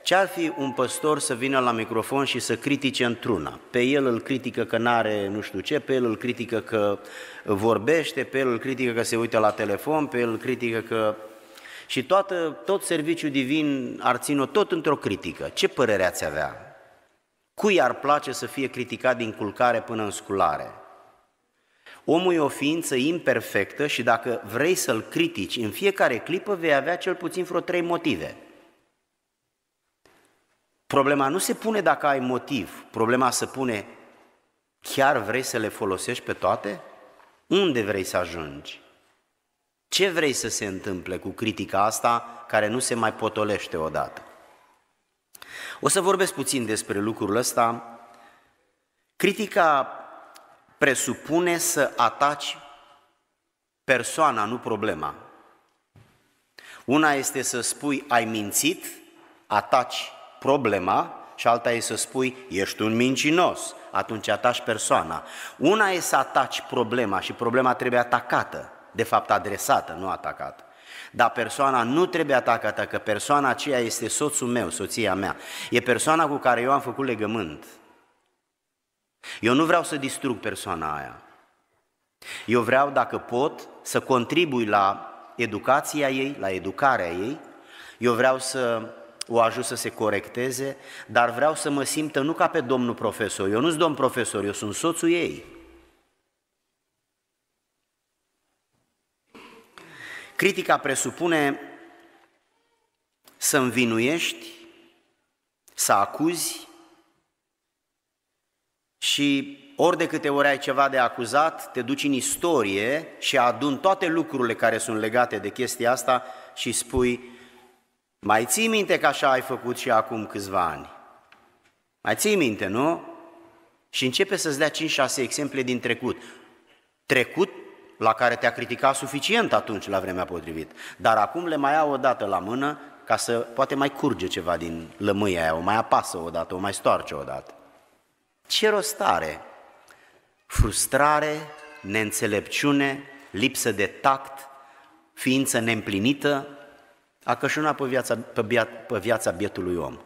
Ce-ar fi un păstor să vină la microfon și să critique într-una? Pe el îl critică că nu are nu știu ce, pe el îl critică că vorbește, pe el îl critică că se uită la telefon, pe el îl critică că... Și toată, tot serviciul divin ar ține-o tot într-o critică. Ce părere ați avea? Cui ar place să fie criticat din culcare până în sculare? Omul e o ființă imperfectă și dacă vrei să-l critici în fiecare clipă vei avea cel puțin vreo trei motive – Problema nu se pune dacă ai motiv, problema se pune chiar vrei să le folosești pe toate? Unde vrei să ajungi? Ce vrei să se întâmple cu critica asta care nu se mai potolește odată? O să vorbesc puțin despre lucrul ăsta. Critica presupune să ataci persoana, nu problema. Una este să spui ai mințit, ataci problema și alta e să spui ești un mincinos, atunci ataci persoana. Una e să ataci problema și problema trebuie atacată, de fapt adresată, nu atacată. Dar persoana nu trebuie atacată, că persoana aceea este soțul meu, soția mea. E persoana cu care eu am făcut legământ. Eu nu vreau să distrug persoana aia. Eu vreau, dacă pot, să contribui la educația ei, la educarea ei. Eu vreau să o ajut să se corecteze, dar vreau să mă simtă nu ca pe domnul profesor. Eu nu sunt domn profesor, eu sunt soțul ei. Critica presupune să învinuiești, să acuzi și ori de câte ori ai ceva de acuzat, te duci în istorie și adun toate lucrurile care sunt legate de chestia asta și spui mai ții minte că așa ai făcut și acum câțiva ani? Mai ții minte, nu? Și începe să-ți dea 5-6 exemple din trecut. Trecut la care te-a criticat suficient atunci, la vremea potrivit. Dar acum le mai au o dată la mână ca să poate mai curge ceva din lămâia aia, o mai apasă o dată, o mai stoarce o dată. Ce rostare! Frustrare, neînțelepciune, lipsă de tact, ființă neîmplinită, a cășunat pe viața, pe, bia, pe viața bietului om.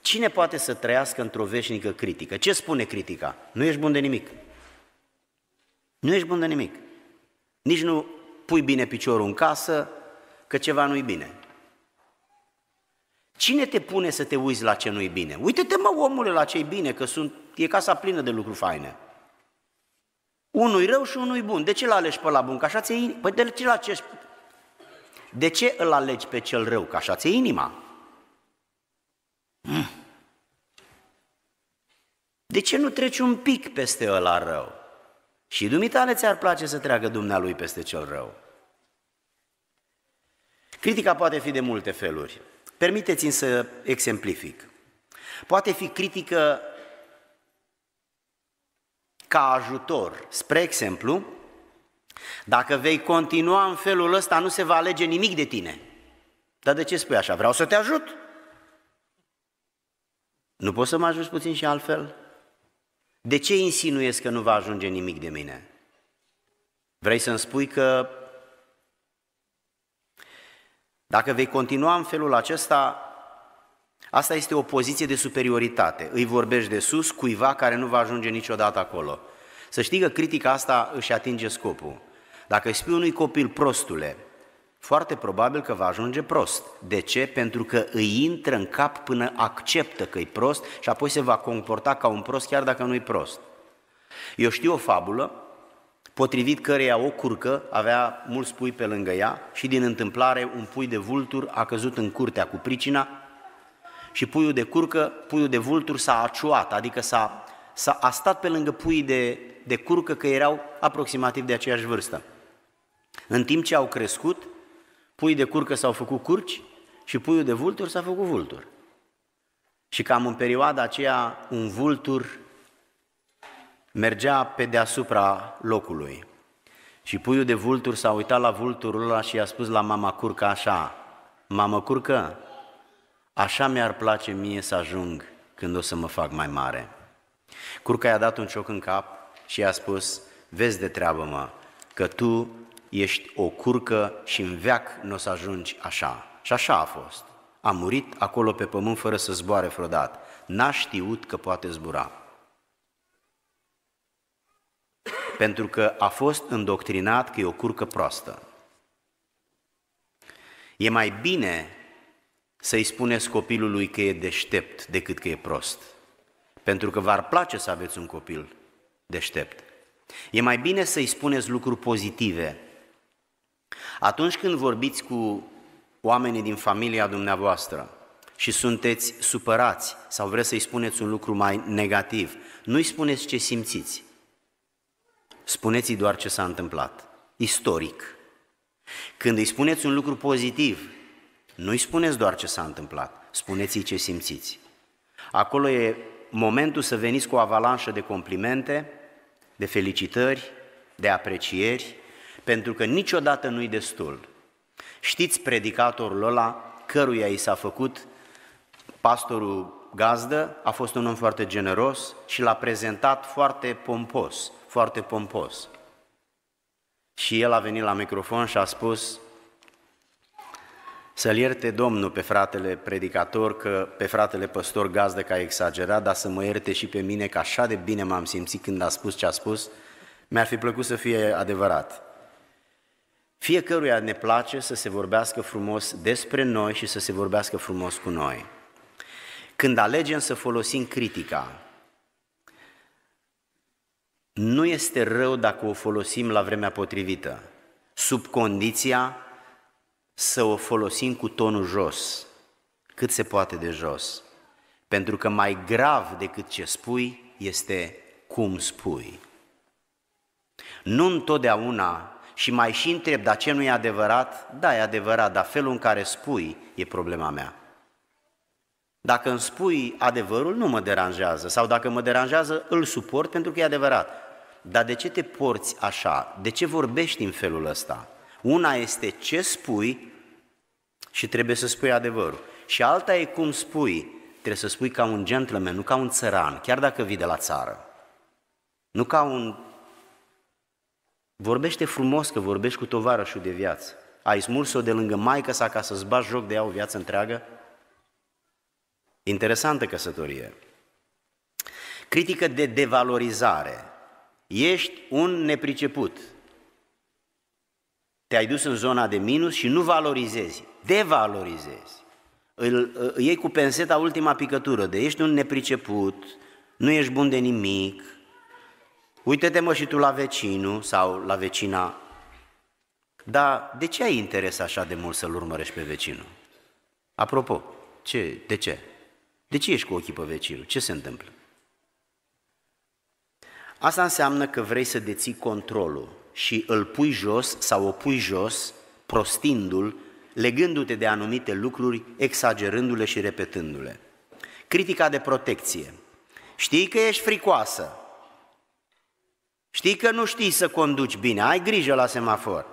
Cine poate să trăiască într-o veșnică critică? Ce spune critica? Nu ești bun de nimic. Nu ești bun de nimic. Nici nu pui bine piciorul în casă, că ceva nu-i bine. Cine te pune să te uiți la ce nu-i bine? Uite-te, mă, omule, la ce-i bine, că sunt, e casa plină de lucruri faine. Unul-i rău și unul-i bun. De ce l-alegi pe la bun? Că așa ți Păi de ce l de ce îl alegi pe cel rău? Că așa ți inima. Hmm. De ce nu treci un pic peste ăla rău? Și dumitale ți-ar place să treacă dumnealui peste cel rău. Critica poate fi de multe feluri. Permiteți-mi să exemplific. Poate fi critică ca ajutor. Spre exemplu, dacă vei continua în felul ăsta, nu se va alege nimic de tine. Dar de ce spui așa? Vreau să te ajut. Nu poți să mă ajuți puțin și altfel? De ce insinuiesc că nu va ajunge nimic de mine? Vrei să-mi spui că dacă vei continua în felul acesta, asta este o poziție de superioritate. Îi vorbești de sus cuiva care nu va ajunge niciodată acolo. Să știi că critica asta își atinge scopul. Dacă îi spui unui copil prostule, foarte probabil că va ajunge prost. De ce? Pentru că îi intră în cap până acceptă că e prost și apoi se va comporta ca un prost chiar dacă nu e prost. Eu știu o fabulă potrivit căreia o curcă avea mulți pui pe lângă ea și din întâmplare un pui de vultur a căzut în curtea cu pricina și puiul de curcă, puiul de vultur s-a aciuat, adică s-a, s-a a stat pe lângă puii de, de curcă că erau aproximativ de aceeași vârstă. În timp ce au crescut, pui de curcă s-au făcut curci și puiul de vultur s-a făcut vultur. Și cam în perioada aceea un vultur mergea pe deasupra locului. Și puiul de vultur s-a uitat la vulturul ăla și i-a spus la mama curcă așa, Mamă curcă, așa mi-ar place mie să ajung când o să mă fac mai mare. Curca i-a dat un cioc în cap și i-a spus, vezi de treabă mă, că tu ești o curcă și în veac nu o să ajungi așa. Și așa a fost. A murit acolo pe pământ fără să zboare frodat. N-a știut că poate zbura. Pentru că a fost îndoctrinat că e o curcă proastă. E mai bine să-i spuneți copilului că e deștept decât că e prost. Pentru că v-ar place să aveți un copil deștept. E mai bine să-i spuneți lucruri pozitive atunci când vorbiți cu oamenii din familia dumneavoastră și sunteți supărați sau vreți să-i spuneți un lucru mai negativ, nu-i spuneți ce simțiți. Spuneți-i doar ce s-a întâmplat. Istoric. Când îi spuneți un lucru pozitiv, nu-i spuneți doar ce s-a întâmplat, spuneți-i ce simțiți. Acolo e momentul să veniți cu o avalanșă de complimente, de felicitări, de aprecieri, pentru că niciodată nu-i destul. Știți predicatorul ăla căruia i s-a făcut pastorul gazdă, a fost un om foarte generos și l-a prezentat foarte pompos, foarte pompos. Și el a venit la microfon și a spus să-l ierte Domnul pe fratele predicator, că pe fratele păstor gazdă că a exagerat, dar să mă ierte și pe mine că așa de bine m-am simțit când a spus ce a spus, mi-ar fi plăcut să fie adevărat. Fiecăruia ne place să se vorbească frumos despre noi și să se vorbească frumos cu noi. Când alegem să folosim critica, nu este rău dacă o folosim la vremea potrivită, sub condiția să o folosim cu tonul jos, cât se poate de jos. Pentru că mai grav decât ce spui este cum spui. Nu întotdeauna și mai și întreb, dar ce nu e adevărat? Da, e adevărat, dar felul în care spui e problema mea. Dacă îmi spui adevărul, nu mă deranjează. Sau dacă mă deranjează, îl suport pentru că e adevărat. Dar de ce te porți așa? De ce vorbești în felul ăsta? Una este ce spui și trebuie să spui adevărul. Și alta e cum spui. Trebuie să spui ca un gentleman, nu ca un țăran, chiar dacă vii de la țară. Nu ca un Vorbește frumos că vorbești cu tovarășul de viață. Ai smuls-o de lângă maică sa ca să-ți bași joc de ea o viață întreagă? Interesantă căsătorie. Critică de devalorizare. Ești un nepriceput. Te-ai dus în zona de minus și nu valorizezi, devalorizezi. Îl, îl iei cu penseta ultima picătură de ești un nepriceput, nu ești bun de nimic, Uite-te mă și tu la vecinul sau la vecina. Dar de ce ai interes așa de mult să-l urmărești pe vecinul? Apropo, ce, de ce? De ce ești cu ochii pe vecinul? Ce se întâmplă? Asta înseamnă că vrei să deții controlul și îl pui jos sau o pui jos, prostindu-l, legându-te de anumite lucruri, exagerându-le și repetându-le. Critica de protecție. Știi că ești fricoasă, Știi că nu știi să conduci bine, ai grijă la semafor.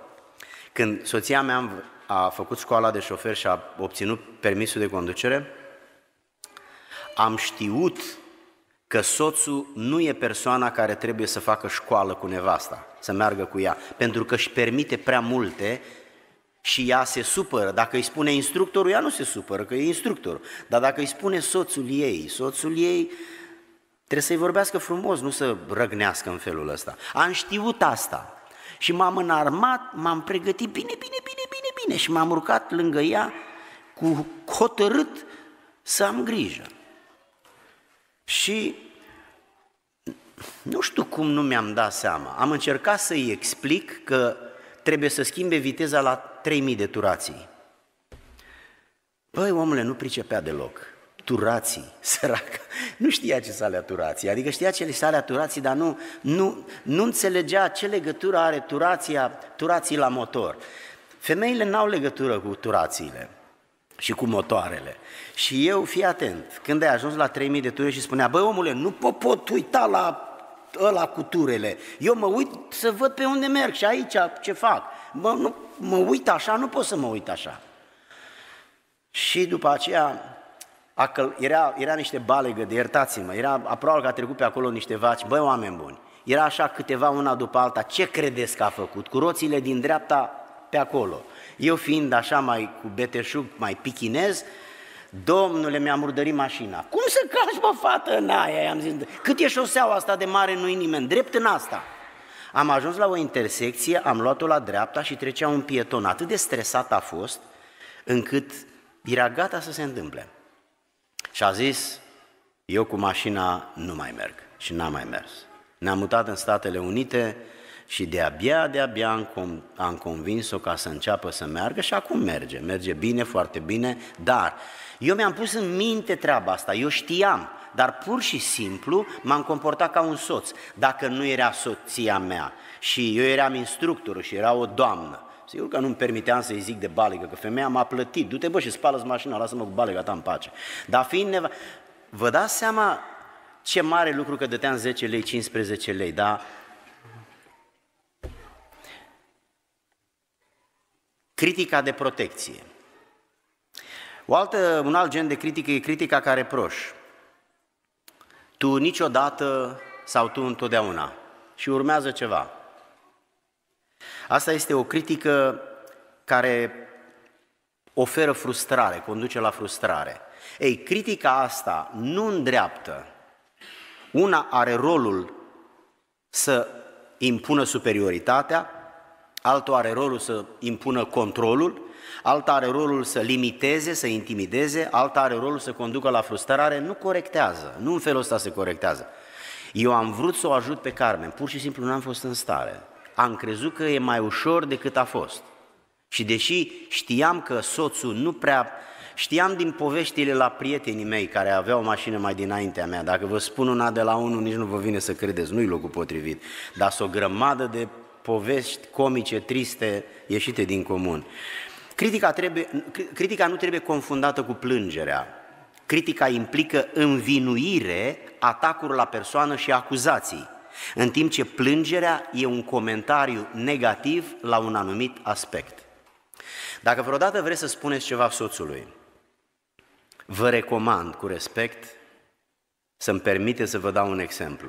Când soția mea a făcut școala de șofer și a obținut permisul de conducere, am știut că soțul nu e persoana care trebuie să facă școală cu nevasta, să meargă cu ea, pentru că își permite prea multe și ea se supără. Dacă îi spune instructorul, ea nu se supără, că e instructor. Dar dacă îi spune soțul ei, soțul ei Trebuie să-i vorbească frumos, nu să răgnească în felul ăsta. Am știut asta și m-am înarmat, m-am pregătit bine, bine, bine, bine, bine și m-am urcat lângă ea cu hotărât să am grijă. Și nu știu cum nu mi-am dat seama. Am încercat să-i explic că trebuie să schimbe viteza la 3000 de turații. Băi, omule, nu pricepea deloc turații, săracă. nu știa ce sale turații, adică știa ce sale turații, dar nu, nu, nu înțelegea ce legătură are turația, turații la motor. Femeile n-au legătură cu turațiile și cu motoarele. Și eu, fii atent, când ai ajuns la 3000 de ture și spunea, băi omule, nu pot uita la ăla cu turele, eu mă uit să văd pe unde merg și aici ce fac. Mă, nu, mă uit așa, nu pot să mă uit așa. Și după aceea a căl... era, era niște balegă de iertați-mă, era aproape că a trecut pe acolo niște vaci, băi oameni buni, era așa câteva una după alta, ce credeți că a făcut? Cu roțile din dreapta pe acolo. Eu fiind așa mai cu beteșug, mai pichinez, Domnule, mi-a murdărit mașina. Cum să calci, mă, fată, în aia? I-am zis, cât e șoseaua asta de mare, nu-i nimeni, drept în asta. Am ajuns la o intersecție, am luat-o la dreapta și trecea un pieton. Atât de stresat a fost, încât era gata să se întâmple. Și a zis, eu cu mașina nu mai merg și n-am mai mers. Ne-am mutat în Statele Unite și de-abia, de-abia am, am convins-o ca să înceapă să meargă și acum merge. Merge bine, foarte bine, dar eu mi-am pus în minte treaba asta, eu știam, dar pur și simplu m-am comportat ca un soț. Dacă nu era soția mea și eu eram instructorul și era o doamnă Sigur că nu-mi permiteam să-i zic de balegă, că femeia m-a plătit, du-te bă și spală-ți mașina, lasă-mă cu balega ta în pace. Dar fiind neva... Vă dați seama ce mare lucru că dăteam 10 lei, 15 lei, da? critica de protecție. O altă, un alt gen de critică e critica ca reproș. Tu niciodată sau tu întotdeauna. Și urmează ceva. Asta este o critică care oferă frustrare, conduce la frustrare. Ei, critica asta nu îndreaptă. Una are rolul să impună superioritatea, alta are rolul să impună controlul, alta are rolul să limiteze, să intimideze, alta are rolul să conducă la frustrare, nu corectează, nu în felul ăsta se corectează. Eu am vrut să o ajut pe Carmen, pur și simplu nu am fost în stare am crezut că e mai ușor decât a fost. Și deși știam că soțul nu prea... Știam din poveștile la prietenii mei care aveau o mașină mai dinaintea mea. Dacă vă spun una de la unul, nici nu vă vine să credeți, nu-i locul potrivit. Dar sunt o grămadă de povești comice, triste, ieșite din comun. Critica, trebuie, critica nu trebuie confundată cu plângerea. Critica implică învinuire, atacuri la persoană și acuzații în timp ce plângerea e un comentariu negativ la un anumit aspect. Dacă vreodată vreți să spuneți ceva soțului, vă recomand cu respect să-mi permite să vă dau un exemplu.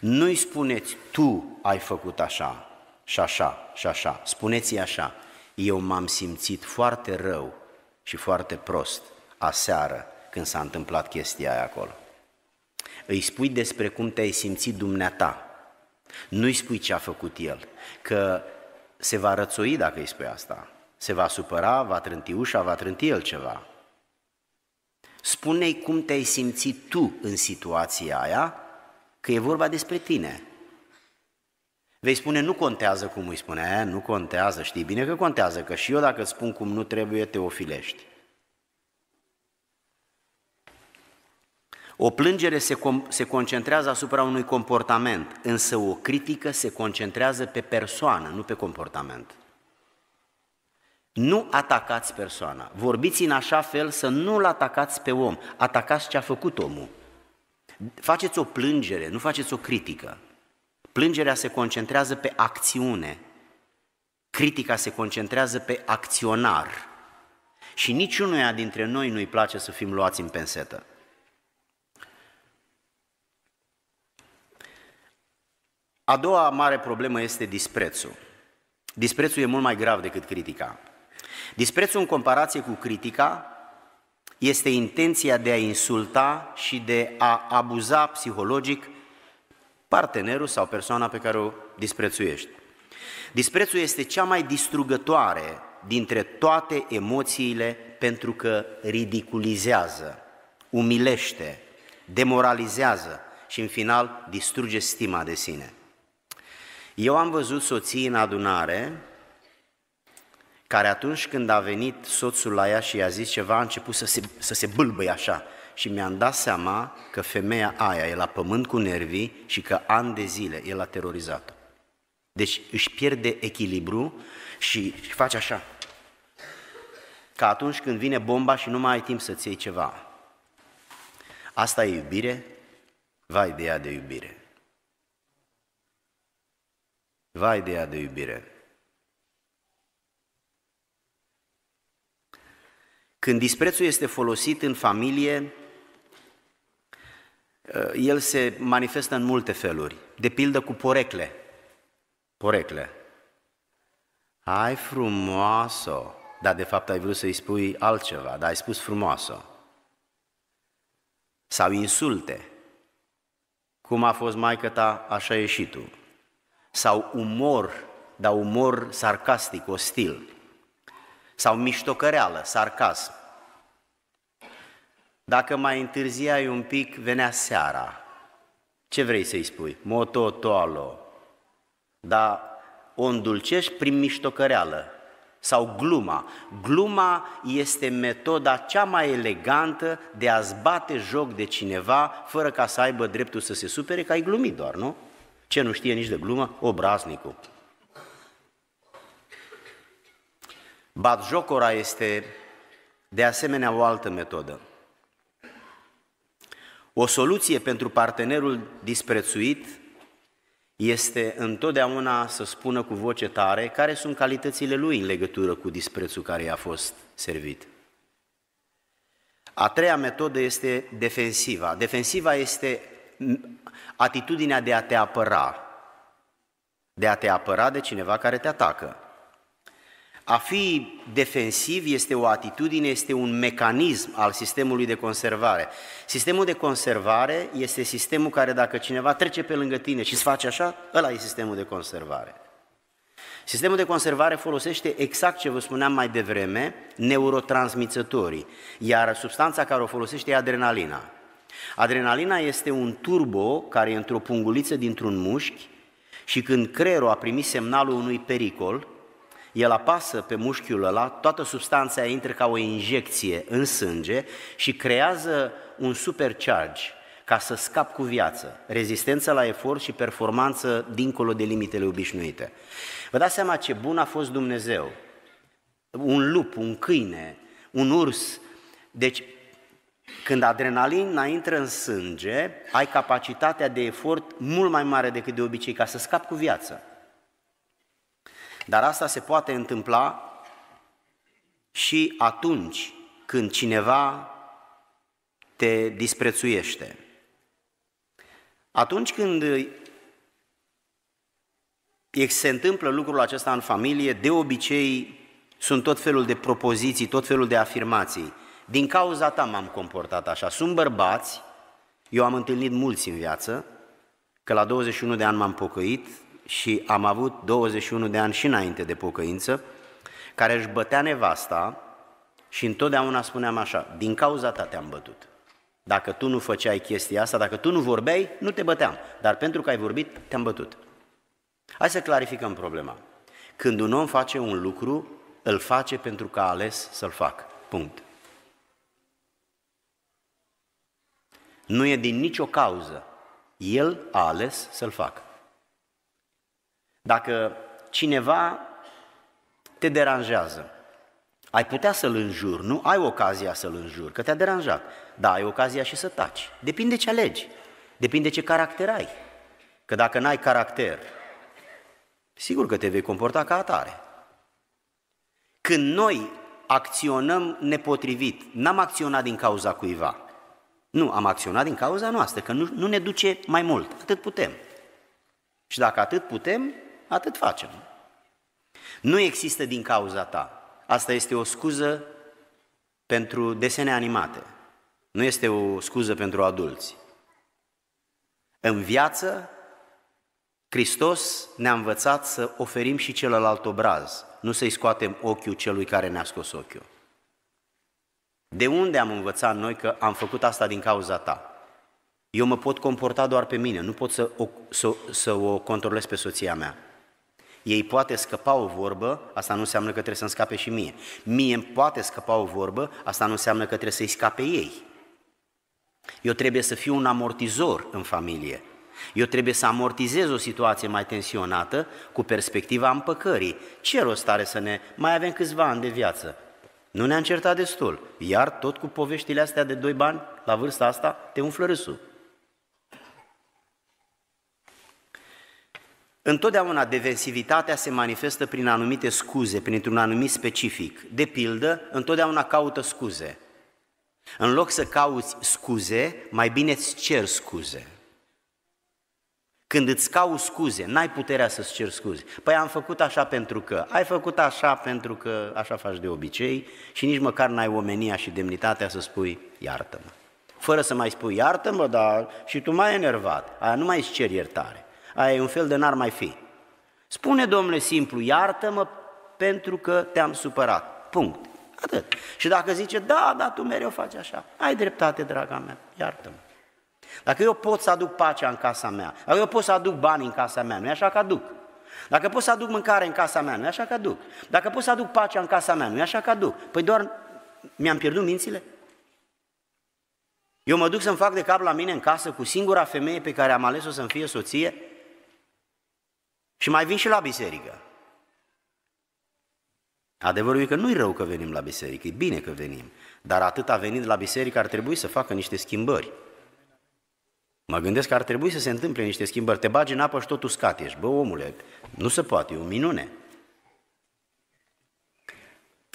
Nu-i spuneți, tu ai făcut așa și așa și așa, spuneți-i așa, eu m-am simțit foarte rău și foarte prost aseară când s-a întâmplat chestia aia acolo îi spui despre cum te-ai simțit dumneata. Nu-i spui ce a făcut el, că se va rățoi dacă îi spui asta. Se va supăra, va trânti ușa, va trânti el ceva. Spune-i cum te-ai simțit tu în situația aia, că e vorba despre tine. Vei spune, nu contează cum îi spune, nu contează, știi bine că contează, că și eu dacă spun cum nu trebuie, te ofilești. O plângere se, com- se concentrează asupra unui comportament, însă o critică se concentrează pe persoană, nu pe comportament. Nu atacați persoana. Vorbiți în așa fel să nu-l atacați pe om. Atacați ce a făcut omul. Faceți o plângere, nu faceți o critică. Plângerea se concentrează pe acțiune. Critica se concentrează pe acționar. Și niciunuia dintre noi nu-i place să fim luați în pensetă. A doua mare problemă este disprețul. Disprețul e mult mai grav decât critica. Disprețul în comparație cu critica este intenția de a insulta și de a abuza psihologic partenerul sau persoana pe care o disprețuiești. Disprețul este cea mai distrugătoare dintre toate emoțiile pentru că ridiculizează, umilește, demoralizează și în final distruge stima de sine. Eu am văzut soții în adunare, care atunci când a venit soțul la ea și i-a zis ceva, a început să se, să se bâlbăie așa. Și mi-am dat seama că femeia aia e la pământ cu nervii și că ani de zile el a terorizat-o. Deci își pierde echilibru și face așa. Ca atunci când vine bomba și nu mai ai timp să-ți iei ceva. Asta e iubire? Vai de ea de iubire. Vai de ea de iubire! Când disprețul este folosit în familie, uh, el se manifestă în multe feluri. De pildă cu porecle. Porecle. Ai frumoasă, dar de fapt ai vrut să-i spui altceva, dar ai spus frumoasă. Sau insulte. Cum a fost maică ta, așa ești și tu sau umor, dar umor sarcastic, ostil, sau miștocăreală, sarcasm. Dacă mai întârziai un pic, venea seara. Ce vrei să-i spui? Moto toalo. Dar o îndulcești prin miștocăreală sau gluma. Gluma este metoda cea mai elegantă de a-ți bate joc de cineva fără ca să aibă dreptul să se supere că ai glumit doar, nu? Ce nu știe nici de glumă? Obraznicul. Batjocora este de asemenea o altă metodă. O soluție pentru partenerul disprețuit este întotdeauna să spună cu voce tare care sunt calitățile lui în legătură cu disprețul care i-a fost servit. A treia metodă este defensiva. Defensiva este atitudinea de a te apăra, de a te apăra de cineva care te atacă. A fi defensiv este o atitudine, este un mecanism al sistemului de conservare. Sistemul de conservare este sistemul care dacă cineva trece pe lângă tine și îți face așa, ăla e sistemul de conservare. Sistemul de conservare folosește exact ce vă spuneam mai devreme, neurotransmițătorii, iar substanța care o folosește e adrenalina. Adrenalina este un turbo care e într-o punguliță dintr-un mușchi și când creierul a primit semnalul unui pericol, el apasă pe mușchiul ăla, toată substanța intră ca o injecție în sânge și creează un supercharge ca să scap cu viață, rezistență la efort și performanță dincolo de limitele obișnuite. Vă dați seama ce bun a fost Dumnezeu. Un lup, un câine, un urs. Deci când adrenalina intră în sânge, ai capacitatea de efort mult mai mare decât de obicei ca să scapi cu viața. Dar asta se poate întâmpla și atunci când cineva te disprețuiește. Atunci când se întâmplă lucrul acesta în familie, de obicei sunt tot felul de propoziții, tot felul de afirmații. Din cauza ta m-am comportat așa. Sunt bărbați, eu am întâlnit mulți în viață, că la 21 de ani m-am pocăit și am avut 21 de ani și înainte de pocăință, care își bătea nevasta și întotdeauna spuneam așa, din cauza ta te-am bătut. Dacă tu nu făceai chestia asta, dacă tu nu vorbeai, nu te băteam, dar pentru că ai vorbit, te-am bătut. Hai să clarificăm problema. Când un om face un lucru, îl face pentru că a ales să-l facă. Punct. Nu e din nicio cauză. El a ales să-l facă. Dacă cineva te deranjează, ai putea să-l înjuri, nu ai ocazia să-l înjuri, că te-a deranjat. Da, ai ocazia și să taci. Depinde ce alegi, depinde ce caracter ai. Că dacă n-ai caracter, sigur că te vei comporta ca atare. Când noi acționăm nepotrivit, n-am acționat din cauza cuiva, nu, am acționat din cauza noastră, că nu, nu ne duce mai mult. Atât putem. Și dacă atât putem, atât facem. Nu există din cauza ta. Asta este o scuză pentru desene animate. Nu este o scuză pentru adulți. În viață, Hristos ne-a învățat să oferim și celălalt obraz, nu să-i scoatem ochiul celui care ne-a scos ochiul. De unde am învățat noi că am făcut asta din cauza ta? Eu mă pot comporta doar pe mine, nu pot să o, să, să o controlez pe soția mea. Ei poate scăpa o vorbă, asta nu înseamnă că trebuie să-mi scape și mie. Mie îmi poate scăpa o vorbă, asta nu înseamnă că trebuie să-i scape ei. Eu trebuie să fiu un amortizor în familie. Eu trebuie să amortizez o situație mai tensionată cu perspectiva împăcării. Ce rost are să ne mai avem câțiva ani de viață? Nu ne-am certat destul. Iar tot cu poveștile astea de doi bani, la vârsta asta, te umflă râsul. Întotdeauna defensivitatea se manifestă prin anumite scuze, printr-un anumit specific. De pildă, întotdeauna caută scuze. În loc să cauți scuze, mai bine îți cer scuze. Când îți cau scuze, n-ai puterea să-ți ceri scuze. Păi am făcut așa pentru că, ai făcut așa pentru că așa faci de obicei și nici măcar n-ai omenia și demnitatea să spui iartă-mă. Fără să mai spui iartă-mă, dar și tu mai enervat, aia nu mai îți ceri iertare, aia e un fel de n-ar mai fi. Spune, domnule, simplu, iartă-mă pentru că te-am supărat. Punct. Atât. Și dacă zice, da, da, tu mereu faci așa, ai dreptate, draga mea, iartă-mă. Dacă eu pot să aduc pacea în casa mea, dacă eu pot să aduc bani în casa mea, nu e așa că aduc. Dacă pot să aduc mâncare în casa mea, nu e așa că aduc. Dacă pot să aduc pacea în casa mea, nu e așa că aduc. Păi doar mi-am pierdut mințile? Eu mă duc să-mi fac de cap la mine în casă cu singura femeie pe care am ales-o să-mi fie soție și mai vin și la biserică. Adevărul e că nu-i rău că venim la biserică, e bine că venim, dar atât a venit la biserică ar trebui să facă niște schimbări. Mă gândesc că ar trebui să se întâmple niște schimbări. Te bagi în apă și totul uscat ești. Bă, omule, nu se poate, e o minune.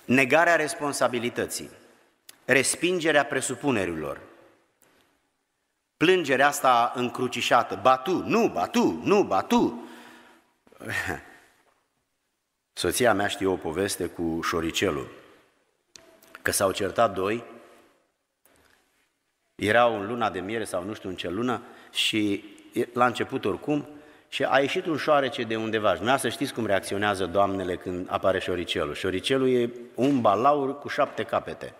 Negarea responsabilității, respingerea presupunerilor, plângerea asta încrucișată, batu, nu, batu, nu, batu. Soția mea știe o poveste cu șoricelul, că s-au certat doi erau în luna de miere sau nu știu în ce lună și la început oricum și a ieșit un șoarece de undeva. Și să știți cum reacționează doamnele când apare șoricelul. Șoricelul e un balaur cu șapte capete.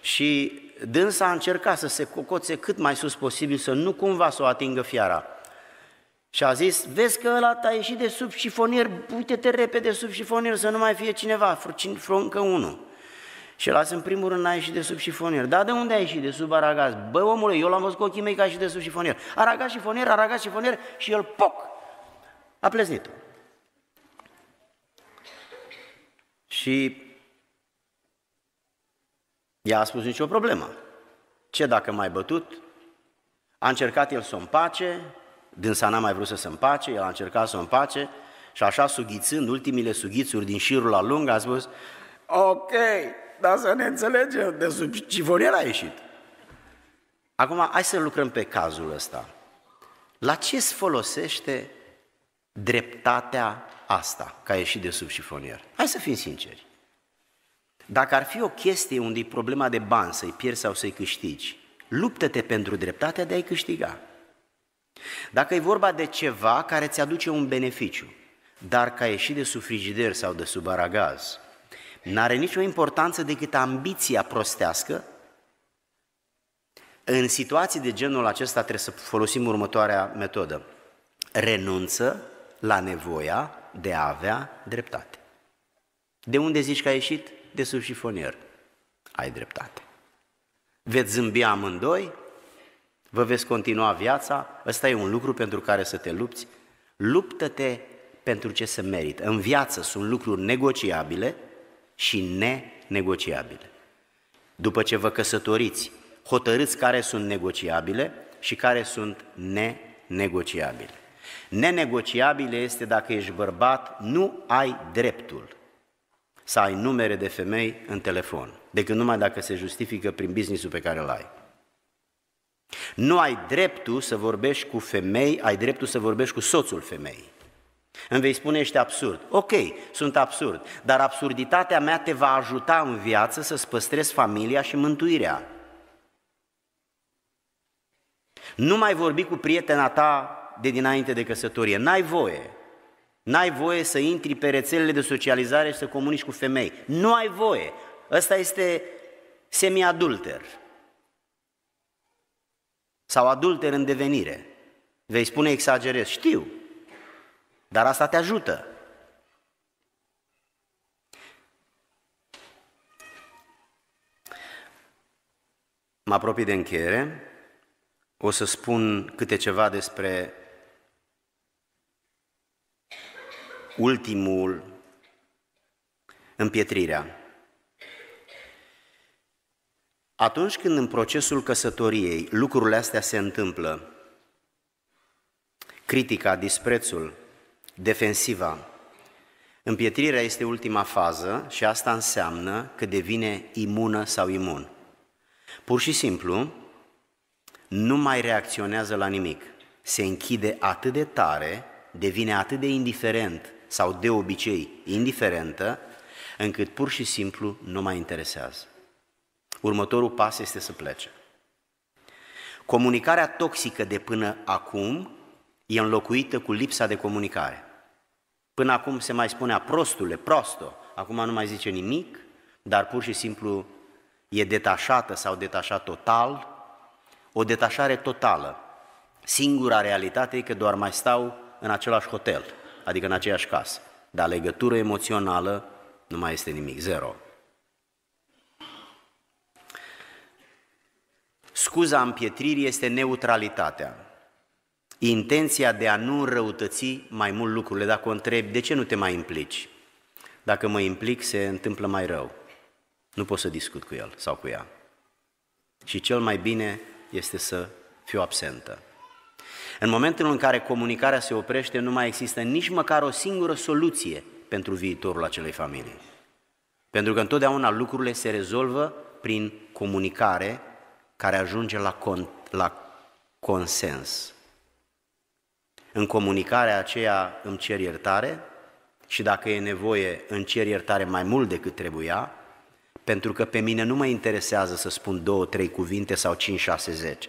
Și dânsa a încercat să se cocoțe cât mai sus posibil, să nu cumva să o atingă fiara. Și a zis, vezi că ăla a ieșit de sub șifonier, uite-te repede sub șifonier să nu mai fie cineva, încă unul. Și las în primul rând n-a ieșit de sub șifonier. Da, de unde a ieșit? De sub aragaz. Bă, omule, eu l-am văzut cu ochii mei ca și de sub șifonier. Aragaz, șifonier, aragaz, șifonier și el, poc, a pleznit -o. Și ea a spus nicio problemă. Ce dacă m-ai bătut? A încercat el să o împace, dânsa n-a mai vrut să se împace, el a încercat să o împace și așa sughițând ultimile sughițuri din șirul la lung a spus, Ok, dar să ne înțelegem, de sub cifonier a ieșit. Acum, hai să lucrăm pe cazul ăsta. La ce se folosește dreptatea asta, ca a ieșit de sub șifonier? Hai să fim sinceri. Dacă ar fi o chestie unde e problema de bani, să-i pierzi sau să-i câștigi, luptă-te pentru dreptatea de a-i câștiga. Dacă e vorba de ceva care ți aduce un beneficiu, dar ca ieșit de sub frigider sau de sub aragaz, N-are nicio importanță decât ambiția prostească. În situații de genul acesta trebuie să folosim următoarea metodă. Renunță la nevoia de a avea dreptate. De unde zici că ai ieșit? De sub șifonier. Ai dreptate. Veți zâmbi amândoi, vă veți continua viața, ăsta e un lucru pentru care să te lupți. Luptă-te pentru ce se merită. În viață sunt lucruri negociabile, și nenegociabile. După ce vă căsătoriți, hotărâți care sunt negociabile și care sunt nenegociabile. Nenegociabile este dacă ești bărbat, nu ai dreptul să ai numere de femei în telefon, decât numai dacă se justifică prin businessul pe care îl ai. Nu ai dreptul să vorbești cu femei, ai dreptul să vorbești cu soțul femeii. Îmi vei spune, ești absurd. Ok, sunt absurd, dar absurditatea mea te va ajuta în viață să-ți păstrezi familia și mântuirea. Nu mai vorbi cu prietena ta de dinainte de căsătorie, n-ai voie. N-ai voie să intri pe rețelele de socializare și să comunici cu femei. Nu ai voie. Ăsta este semi-adulter Sau adulter în devenire. Vei spune exagerez, știu, dar asta te ajută. Mă apropii de încheiere. O să spun câte ceva despre ultimul, împietrirea. Atunci când în procesul căsătoriei lucrurile astea se întâmplă, critica, disprețul, defensiva. Împietrirea este ultima fază și asta înseamnă că devine imună sau imun. Pur și simplu, nu mai reacționează la nimic. Se închide atât de tare, devine atât de indiferent sau de obicei indiferentă, încât pur și simplu nu mai interesează. Următorul pas este să plece. Comunicarea toxică de până acum e înlocuită cu lipsa de comunicare. Până acum se mai spunea prostule, prosto, acum nu mai zice nimic, dar pur și simplu e detașată sau detașat total, o detașare totală. Singura realitate e că doar mai stau în același hotel, adică în aceeași casă, dar legătură emoțională nu mai este nimic, zero. Scuza împietririi este neutralitatea intenția de a nu înrăutăți mai mult lucrurile. Dacă o întreb, de ce nu te mai implici? Dacă mă implic, se întâmplă mai rău. Nu pot să discut cu el sau cu ea. Și cel mai bine este să fiu absentă. În momentul în care comunicarea se oprește, nu mai există nici măcar o singură soluție pentru viitorul acelei familii. Pentru că întotdeauna lucrurile se rezolvă prin comunicare care ajunge la, con- la consens. În comunicarea aceea îmi cer iertare și dacă e nevoie îmi cer iertare mai mult decât trebuia, pentru că pe mine nu mă interesează să spun două, trei cuvinte sau 5, 6, 10.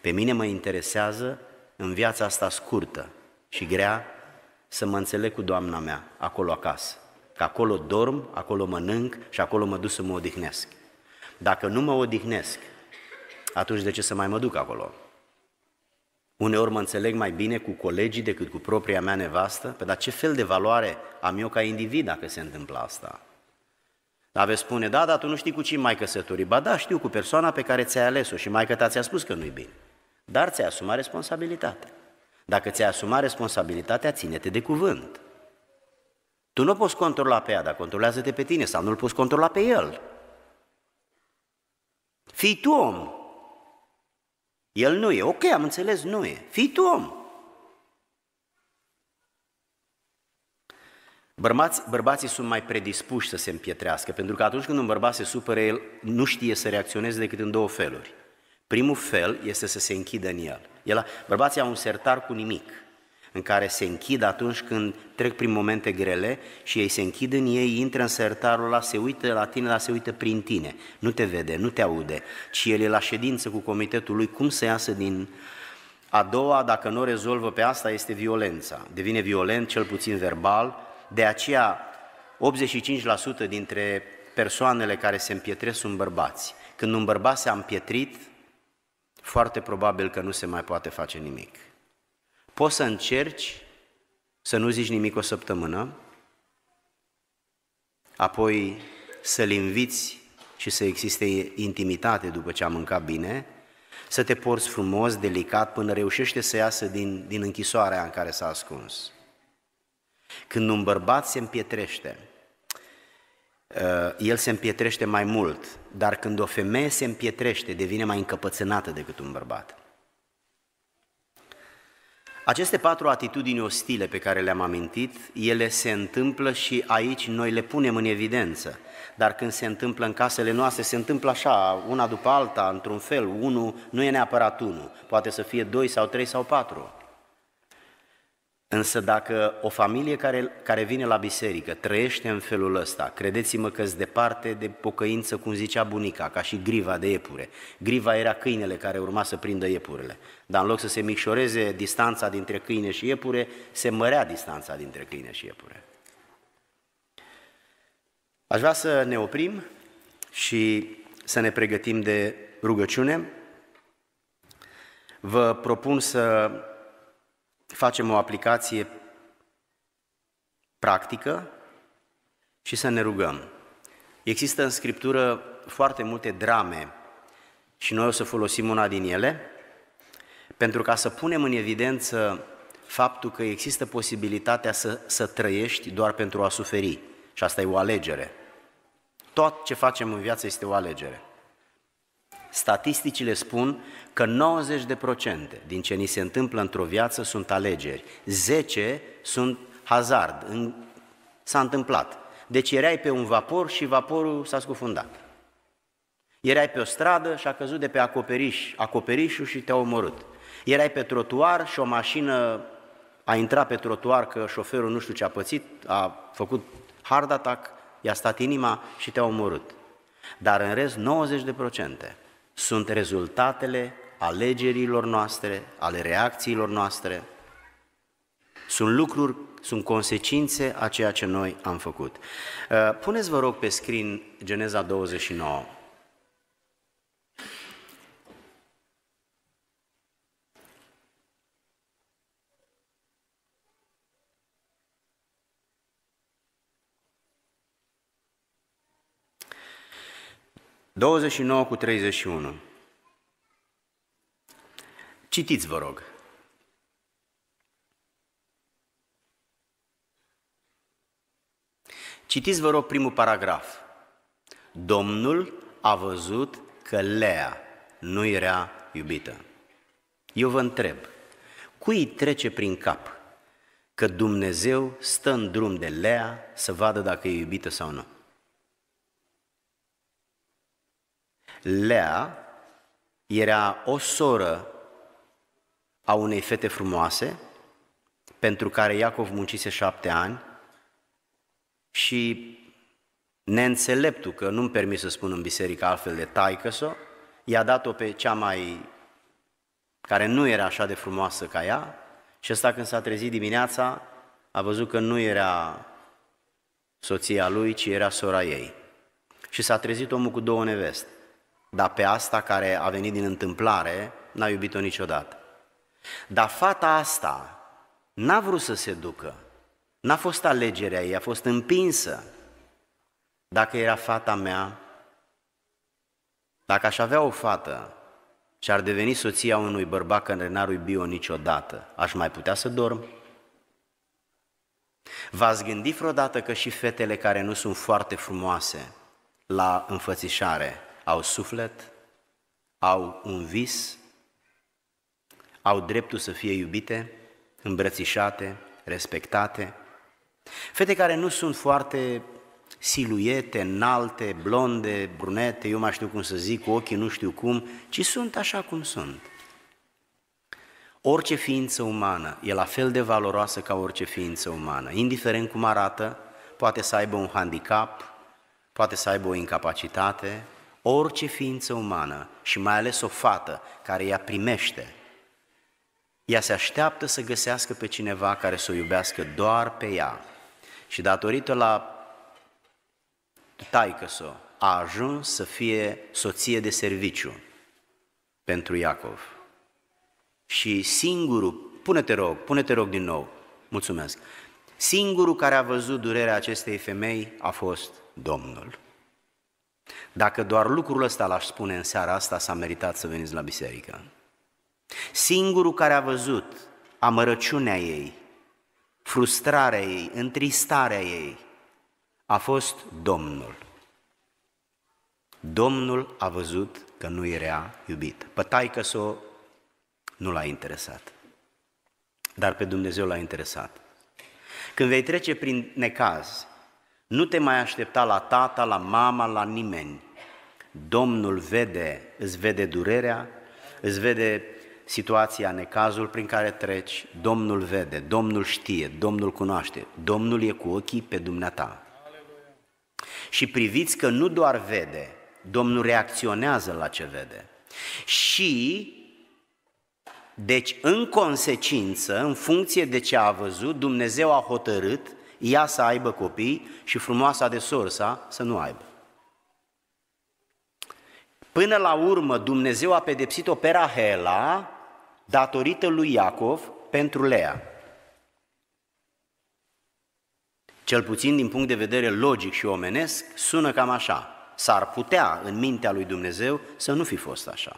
Pe mine mă interesează în viața asta scurtă și grea să mă înțeleg cu doamna mea acolo acasă. Că acolo dorm, acolo mănânc și acolo mă duc să mă odihnesc. Dacă nu mă odihnesc, atunci de ce să mai mă duc acolo? Uneori mă înțeleg mai bine cu colegii decât cu propria mea nevastă, pe păi, dar ce fel de valoare am eu ca individ dacă se întâmplă asta? Dar veți spune, da, dar tu nu știi cu cine mai căsători. Ba da, știu, cu persoana pe care ți-ai ales-o și mai ta ți-a spus că nu-i bine. Dar ți-ai asumat responsabilitatea. Dacă ți-ai asumat responsabilitatea, ține-te de cuvânt. Tu nu poți controla pe ea, dar controlează-te pe tine sau nu-l poți controla pe el. Fii tu om, el nu e. Ok, am înțeles, nu e. Fii tu om. Bărbați, bărbații sunt mai predispuși să se împietrească, pentru că atunci când un bărbat se supără, el nu știe să reacționeze decât în două feluri. Primul fel este să se închidă în el. el bărbații au un sertar cu nimic în care se închid atunci când trec prin momente grele și ei se închid în ei, intră în sertarul ăla, se uită la tine, la se uită prin tine. Nu te vede, nu te aude, ci el e la ședință cu comitetul lui, cum să iasă din... A doua, dacă nu o rezolvă pe asta, este violența. Devine violent, cel puțin verbal, de aceea 85% dintre persoanele care se împietresc sunt bărbați. Când un bărbat s-a împietrit, foarte probabil că nu se mai poate face nimic. Poți să încerci să nu zici nimic o săptămână, apoi să-l inviți și să existe intimitate după ce a mâncat bine, să te porți frumos, delicat, până reușește să iasă din, din închisoarea în care s-a ascuns. Când un bărbat se împietrește, uh, el se împietrește mai mult, dar când o femeie se împietrește, devine mai încăpățânată decât un bărbat. Aceste patru atitudini ostile pe care le-am amintit, ele se întâmplă și aici noi le punem în evidență. Dar când se întâmplă în casele noastre, se întâmplă așa, una după alta, într-un fel. Unul nu e neapărat unul, poate să fie doi sau trei sau patru. Însă dacă o familie care, care vine la biserică trăiește în felul ăsta, credeți-mă că departe de pocăință, cum zicea bunica, ca și griva de iepure. Griva era câinele care urma să prindă iepurele. Dar în loc să se micșoreze distanța dintre câine și iepure, se mărea distanța dintre câine și iepure. Aș vrea să ne oprim și să ne pregătim de rugăciune. Vă propun să facem o aplicație practică și să ne rugăm. Există în Scriptură foarte multe drame și noi o să folosim una din ele pentru ca să punem în evidență faptul că există posibilitatea să, să trăiești doar pentru a suferi. Și asta e o alegere. Tot ce facem în viață este o alegere. Statisticile spun că 90% din ce ni se întâmplă într-o viață sunt alegeri, 10 sunt hazard, în... s-a întâmplat. Deci erai pe un vapor și vaporul s-a scufundat. Erai pe o stradă și a căzut de pe acoperiș, acoperișul și te-a omorât. Erai pe trotuar și o mașină a intrat pe trotuar că șoferul nu știu ce a pățit, a făcut hard attack, i-a stat inima și te-a omorât. Dar în rest, 90% sunt rezultatele alegerilor noastre, ale reacțiilor noastre. Sunt lucruri, sunt consecințe a ceea ce noi am făcut. Uh, puneți, vă rog, pe screen Geneza 29. Douăzeci și nouă cu treizeci și unu. Citiți, vă rog. Citiți, vă rog, primul paragraf. Domnul a văzut că Lea nu era iubită. Eu vă întreb, cui trece prin cap că Dumnezeu stă în drum de Lea să vadă dacă e iubită sau nu? Lea era o soră a unei fete frumoase, pentru care Iacov muncise șapte ani și neînțeleptul, că nu-mi permis să spun în biserică altfel de taicăso, i-a dat-o pe cea mai, care nu era așa de frumoasă ca ea, și ăsta când s-a trezit dimineața, a văzut că nu era soția lui, ci era sora ei. Și s-a trezit omul cu două neveste, dar pe asta care a venit din întâmplare, n-a iubit-o niciodată. Dar fata asta n-a vrut să se ducă. N-a fost alegerea ei, a fost împinsă. Dacă era fata mea, dacă aș avea o fată și ar deveni soția unui bărbat care n-ar iubi-o niciodată, aș mai putea să dorm? V-ați gândit vreodată că și fetele care nu sunt foarte frumoase la înfățișare au suflet, au un vis au dreptul să fie iubite, îmbrățișate, respectate. Fete care nu sunt foarte siluete, înalte, blonde, brunete, eu mai știu cum să zic, cu ochii nu știu cum, ci sunt așa cum sunt. Orice ființă umană e la fel de valoroasă ca orice ființă umană, indiferent cum arată, poate să aibă un handicap, poate să aibă o incapacitate, orice ființă umană și mai ales o fată care ea primește ea se așteaptă să găsească pe cineva care să o iubească doar pe ea. Și datorită la taică -so, a ajuns să fie soție de serviciu pentru Iacov. Și singurul, pune-te rog, pune-te rog din nou, mulțumesc, singurul care a văzut durerea acestei femei a fost Domnul. Dacă doar lucrul ăsta l-aș spune în seara asta, s-a meritat să veniți la biserică. Singurul care a văzut amărăciunea ei, frustrarea ei, întristarea ei, a fost Domnul. Domnul a văzut că nu era iubit. Pătaică s-o nu l-a interesat. Dar pe Dumnezeu l-a interesat. Când vei trece prin necaz, nu te mai aștepta la tata, la mama, la nimeni. Domnul vede, îți vede durerea, îți vede situația, necazul prin care treci, Domnul vede, Domnul știe, Domnul cunoaște, Domnul e cu ochii pe dumneata. Și priviți că nu doar vede, Domnul reacționează la ce vede. Și, deci, în consecință, în funcție de ce a văzut, Dumnezeu a hotărât ea să aibă copii și frumoasa de sorsa să nu aibă. Până la urmă, Dumnezeu a pedepsit-o pe Rahela datorită lui Iacov pentru Lea. Cel puțin din punct de vedere logic și omenesc, sună cam așa. S-ar putea în mintea lui Dumnezeu să nu fi fost așa.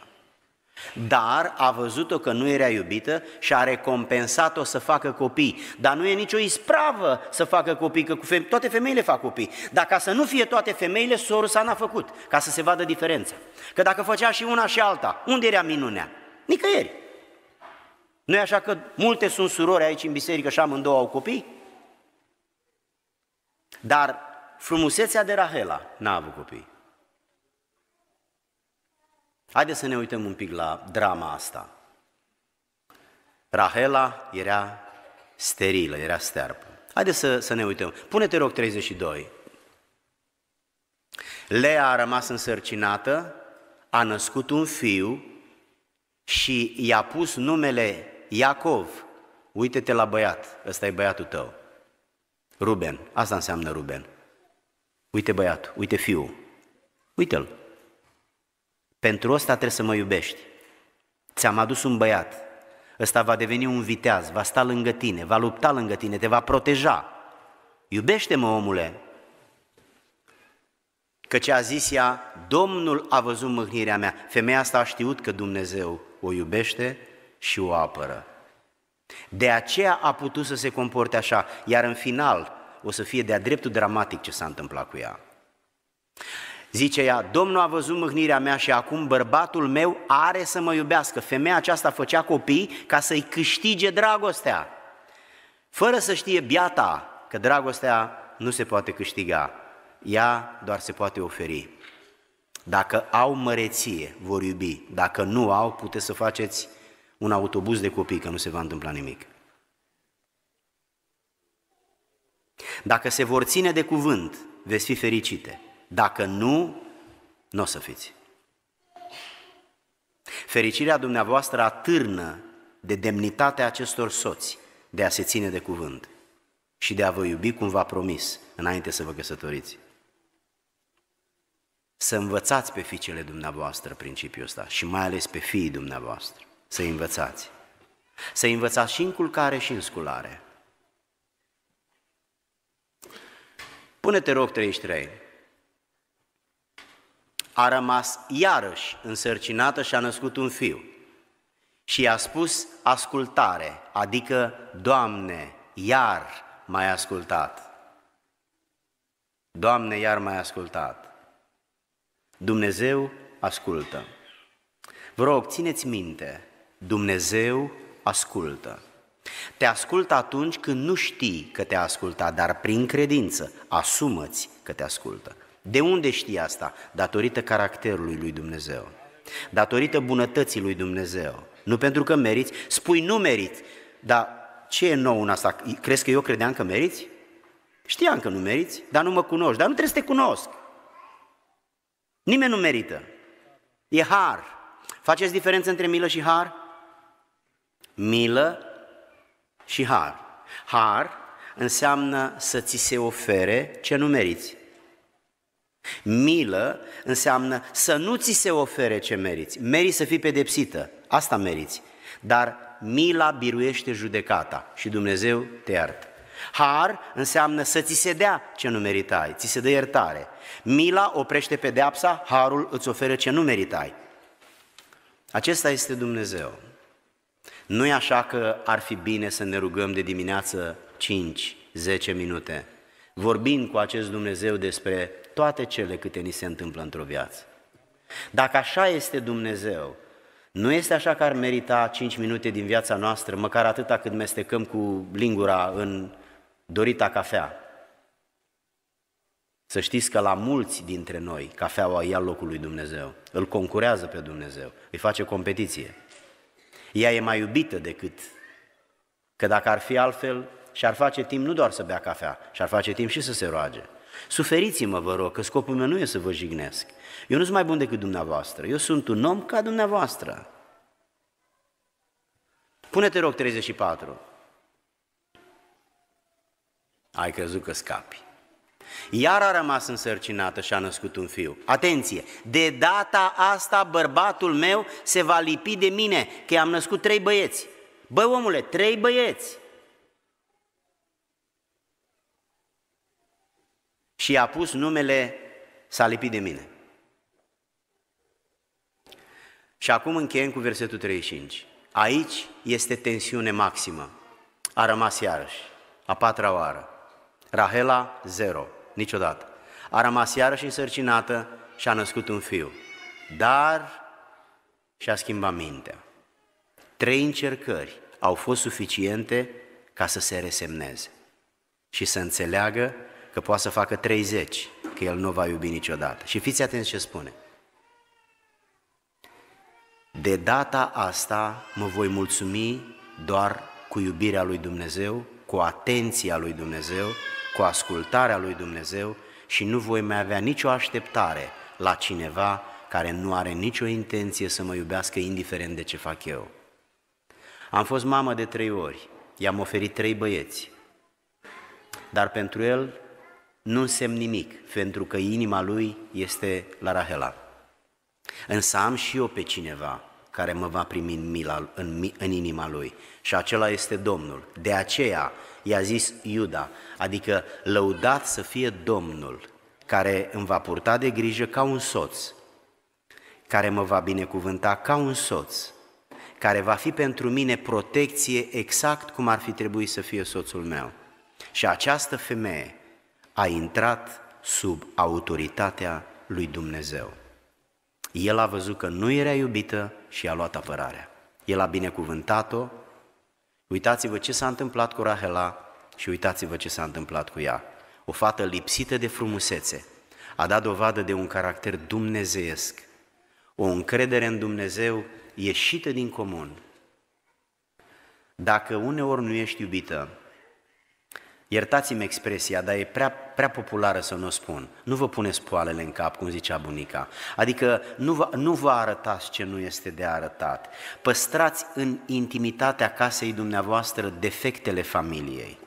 Dar a văzut-o că nu era iubită și a recompensat-o să facă copii. Dar nu e nicio ispravă să facă copii, că toate femeile fac copii. Dar ca să nu fie toate femeile, sorul sa n-a făcut, ca să se vadă diferența. Că dacă făcea și una și alta, unde era minunea? Nicăieri nu așa că multe sunt surori aici în biserică și amândouă au copii? Dar frumusețea de Rahela n-a avut copii. Haideți să ne uităm un pic la drama asta. Rahela era sterilă, era sterpă. Haideți să, să ne uităm. Pune-te rog 32. Lea a rămas însărcinată, a născut un fiu și i-a pus numele Iacov, uite-te la băiat, ăsta e băiatul tău. Ruben, asta înseamnă Ruben. Uite băiat, uite fiul, uite-l. Pentru asta trebuie să mă iubești. Ți-am adus un băiat, ăsta va deveni un viteaz, va sta lângă tine, va lupta lângă tine, te va proteja. Iubește-mă, omule, că ce a zis ea, Domnul a văzut mâhnirea mea. Femeia asta a știut că Dumnezeu o iubește și o apără. De aceea a putut să se comporte așa, iar în final o să fie de-a dreptul dramatic ce s-a întâmplat cu ea. Zice ea, Domnul a văzut mâhnirea mea și acum bărbatul meu are să mă iubească. Femeia aceasta făcea copii ca să-i câștige dragostea. Fără să știe biata că dragostea nu se poate câștiga, ea doar se poate oferi. Dacă au măreție, vor iubi. Dacă nu au, puteți să faceți un autobuz de copii, că nu se va întâmpla nimic. Dacă se vor ține de cuvânt, veți fi fericite. Dacă nu, nu o să fiți. Fericirea dumneavoastră atârnă de demnitatea acestor soți de a se ține de cuvânt și de a vă iubi cum v-a promis înainte să vă căsătoriți. Să învățați pe fiicele dumneavoastră principiul ăsta și mai ales pe fiii dumneavoastră să învățați. Să învățați și în culcare și în sculare. Pune-te rog 33. A rămas iarăși însărcinată și a născut un fiu. Și i-a spus ascultare, adică, Doamne, iar mai ascultat. Doamne, iar mai ascultat. Dumnezeu ascultă. Vă rog, țineți minte Dumnezeu ascultă. Te ascultă atunci când nu știi că te-a ascultat, dar prin credință asumă-ți că te ascultă. De unde știi asta? Datorită caracterului lui Dumnezeu, datorită bunătății lui Dumnezeu. Nu pentru că meriți, spui nu meriți, dar ce e nou în asta? Crezi că eu credeam că meriți? Știam că nu meriți, dar nu mă cunoști, dar nu trebuie să te cunosc. Nimeni nu merită. E har. Faceți diferență între milă și har? milă și har. Har înseamnă să ți se ofere ce nu meriți. Milă înseamnă să nu ți se ofere ce meriți. Meri să fii pedepsită, asta meriți. Dar mila biruiește judecata și Dumnezeu te iartă. Har înseamnă să ți se dea ce nu meritai, ți se dă iertare. Mila oprește pedeapsa, harul îți oferă ce nu meritai. Acesta este Dumnezeu. Nu e așa că ar fi bine să ne rugăm de dimineață 5-10 minute, vorbind cu acest Dumnezeu despre toate cele câte ni se întâmplă într-o viață. Dacă așa este Dumnezeu, nu este așa că ar merita 5 minute din viața noastră, măcar atâta cât mestecăm cu lingura în dorita cafea. Să știți că la mulți dintre noi cafeaua ia locul lui Dumnezeu, îl concurează pe Dumnezeu, îi face competiție. Ea e mai iubită decât că dacă ar fi altfel și-ar face timp nu doar să bea cafea, și-ar face timp și să se roage. Suferiți-mă, vă rog, că scopul meu nu e să vă jignesc. Eu nu sunt mai bun decât dumneavoastră. Eu sunt un om ca dumneavoastră. Pune-te, rog, 34. Ai crezut că scapi iar a rămas însărcinată și a născut un fiu. Atenție! De data asta bărbatul meu se va lipi de mine, că am născut trei băieți. Băi omule, trei băieți! Și a pus numele, s-a lipit de mine. Și acum încheiem cu versetul 35. Aici este tensiune maximă. A rămas iarăși, a patra oară. Rahela, zero niciodată. A rămas iarăși însărcinată și a născut un fiu, dar și-a schimbat mintea. Trei încercări au fost suficiente ca să se resemneze și să înțeleagă că poate să facă 30, că el nu va iubi niciodată. Și fiți atenți ce spune. De data asta mă voi mulțumi doar cu iubirea lui Dumnezeu, cu atenția lui Dumnezeu cu ascultarea lui Dumnezeu și nu voi mai avea nicio așteptare la cineva care nu are nicio intenție să mă iubească indiferent de ce fac eu. Am fost mamă de trei ori, i-am oferit trei băieți, dar pentru el nu însemn nimic, pentru că inima lui este la Rahela. Însă am și eu pe cineva care mă va primi în, mila, în, în inima lui și acela este Domnul. De aceea i-a zis Iuda, adică lăudat să fie Domnul, care îmi va purta de grijă ca un soț, care mă va binecuvânta ca un soț, care va fi pentru mine protecție exact cum ar fi trebuit să fie soțul meu. Și această femeie a intrat sub autoritatea lui Dumnezeu. El a văzut că nu era iubită și a luat apărarea. El a binecuvântat-o Uitați-vă ce s-a întâmplat cu Rahela și uitați-vă ce s-a întâmplat cu ea. O fată lipsită de frumusețe, a dat dovadă de un caracter dumnezeiesc, o încredere în Dumnezeu ieșită din comun. Dacă uneori nu ești iubită, Iertați-mi expresia, dar e prea, prea populară să nu spun. Nu vă puneți poalele în cap, cum zicea bunica. Adică nu vă, nu vă arătați ce nu este de arătat. Păstrați în intimitatea casei dumneavoastră defectele familiei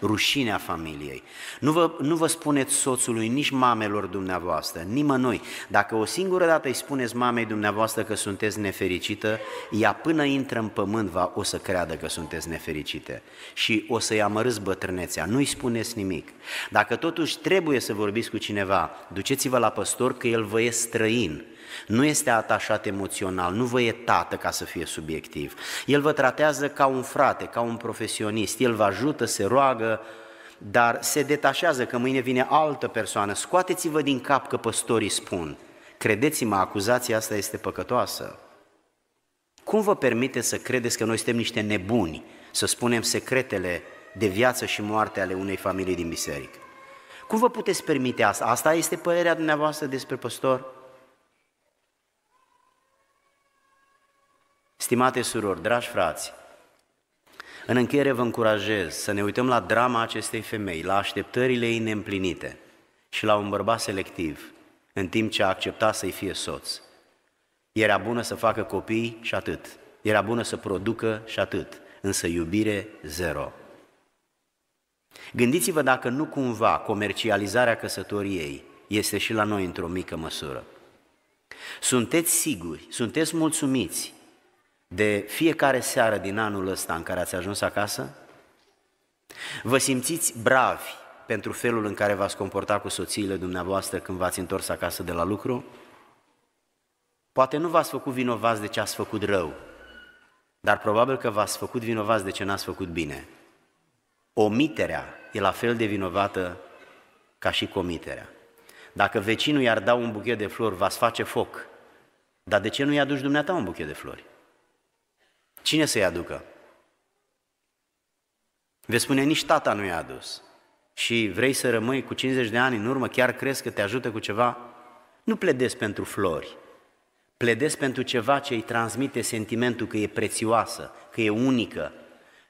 rușinea familiei. Nu vă, nu vă spuneți soțului, nici mamelor dumneavoastră, nimănui. Dacă o singură dată îi spuneți mamei dumneavoastră că sunteți nefericită, ea până intră în pământ va, o să creadă că sunteți nefericite și o să-i amărâți bătrânețea. Nu-i spuneți nimic. Dacă totuși trebuie să vorbiți cu cineva, duceți-vă la păstor că el vă e străin nu este atașat emoțional, nu vă e tată ca să fie subiectiv. El vă tratează ca un frate, ca un profesionist, el vă ajută, se roagă, dar se detașează că mâine vine altă persoană. Scoateți-vă din cap că păstorii spun. Credeți-mă, acuzația asta este păcătoasă. Cum vă permite să credeți că noi suntem niște nebuni să spunem secretele de viață și moarte ale unei familii din biserică? Cum vă puteți permite asta? Asta este părerea dumneavoastră despre păstor? Stimate surori, dragi frați, în încheiere vă încurajez să ne uităm la drama acestei femei, la așteptările ei neîmplinite și la un bărbat selectiv, în timp ce a acceptat să-i fie soț. Era bună să facă copii și atât. Era bună să producă și atât. Însă iubire zero. Gândiți-vă dacă nu cumva comercializarea căsătoriei este și la noi într-o mică măsură. Sunteți siguri, sunteți mulțumiți de fiecare seară din anul ăsta în care ați ajuns acasă? Vă simțiți bravi pentru felul în care v-ați comportat cu soțiile dumneavoastră când v-ați întors acasă de la lucru? Poate nu v-ați făcut vinovați de ce ați făcut rău, dar probabil că v-ați făcut vinovați de ce n-ați făcut bine. Omiterea e la fel de vinovată ca și comiterea. Dacă vecinul i-ar da un buchet de flori, v-ați face foc. Dar de ce nu i a dus dumneata un buchet de flori? Cine să-i aducă? Vei spune, nici tata nu i-a adus. Și vrei să rămâi cu 50 de ani în urmă, chiar crezi că te ajută cu ceva? Nu pledezi pentru flori, pledezi pentru ceva ce îi transmite sentimentul că e prețioasă, că e unică.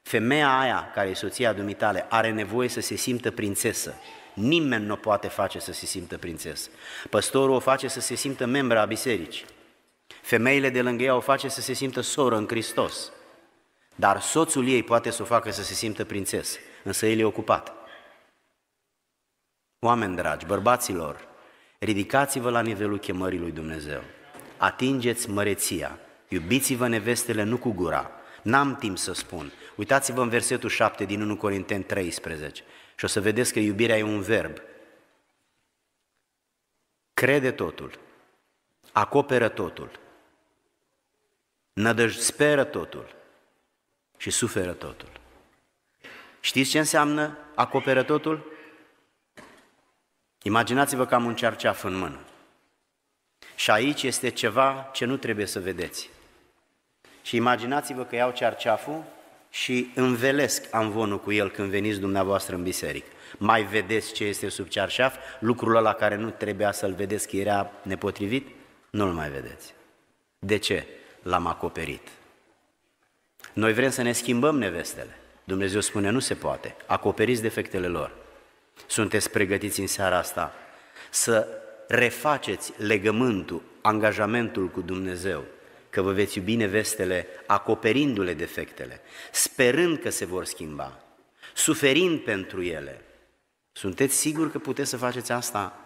Femeia aia, care e soția dumitale, are nevoie să se simtă prințesă. Nimeni nu poate face să se simtă prințesă. Păstorul o face să se simtă membra a bisericii. Femeile de lângă ea o face să se simtă soră în Hristos, dar soțul ei poate să o facă să se simtă prințes, însă el e ocupat. Oameni dragi, bărbaților, ridicați-vă la nivelul chemării lui Dumnezeu. Atingeți măreția, iubiți-vă nevestele nu cu gura, n-am timp să spun. Uitați-vă în versetul 7 din 1 Corinteni 13 și o să vedeți că iubirea e un verb. Crede totul, acoperă totul, Nădăjde speră totul și suferă totul. Știți ce înseamnă acoperă totul? Imaginați-vă că am un cerceaf în mână. Și aici este ceva ce nu trebuie să vedeți. Și imaginați-vă că iau cerceaful și învelesc amvonul cu el când veniți dumneavoastră în biserică. Mai vedeți ce este sub cerșaf? Lucrul ăla care nu trebuia să-l vedeți că era nepotrivit? Nu-l mai vedeți. De ce? l-am acoperit. Noi vrem să ne schimbăm nevestele. Dumnezeu spune, nu se poate, acoperiți defectele lor. Sunteți pregătiți în seara asta să refaceți legământul, angajamentul cu Dumnezeu, că vă veți iubi nevestele acoperindu-le defectele, sperând că se vor schimba, suferind pentru ele. Sunteți siguri că puteți să faceți asta?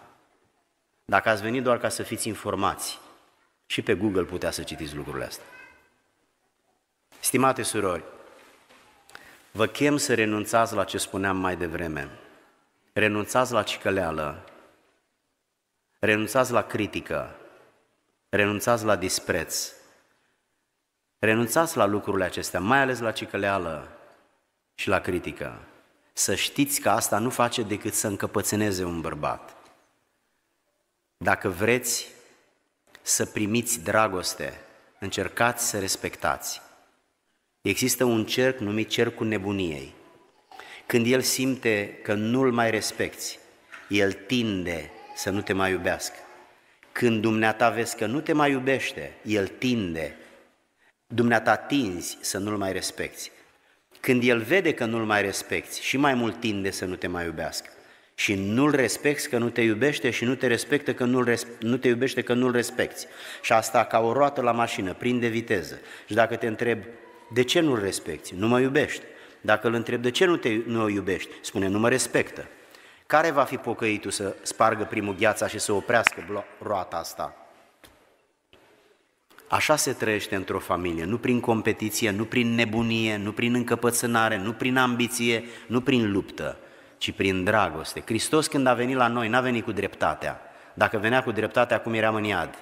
Dacă ați venit doar ca să fiți informați, și pe Google putea să citiți lucrurile astea. Stimate surori, vă chem să renunțați la ce spuneam mai devreme. Renunțați la cicăleală, renunțați la critică, renunțați la dispreț, renunțați la lucrurile acestea, mai ales la cicăleală și la critică. Să știți că asta nu face decât să încăpățâneze un bărbat. Dacă vreți să primiți dragoste, încercați să respectați. Există un cerc numit cercul nebuniei. Când el simte că nu-l mai respecti, el tinde să nu te mai iubească. Când dumneata vezi că nu te mai iubește, el tinde, dumneata tinzi să nu-l mai respecti. Când el vede că nu-l mai respecti, și mai mult tinde să nu te mai iubească și nu-l respecti că nu te iubește și nu te respectă că nu-l res- nu te iubește că nu-l respecti. Și asta ca o roată la mașină, prinde viteză. Și dacă te întreb, de ce nu-l respecti? Nu mă iubești. Dacă îl întreb, de ce nu, te, nu o iubești? Spune, nu mă respectă. Care va fi pocăitul să spargă primul gheața și să oprească roata asta? Așa se trăiește într-o familie, nu prin competiție, nu prin nebunie, nu prin încăpățânare, nu prin ambiție, nu prin luptă, ci prin dragoste. Hristos când a venit la noi, n-a venit cu dreptatea. Dacă venea cu dreptatea, acum eram în iad.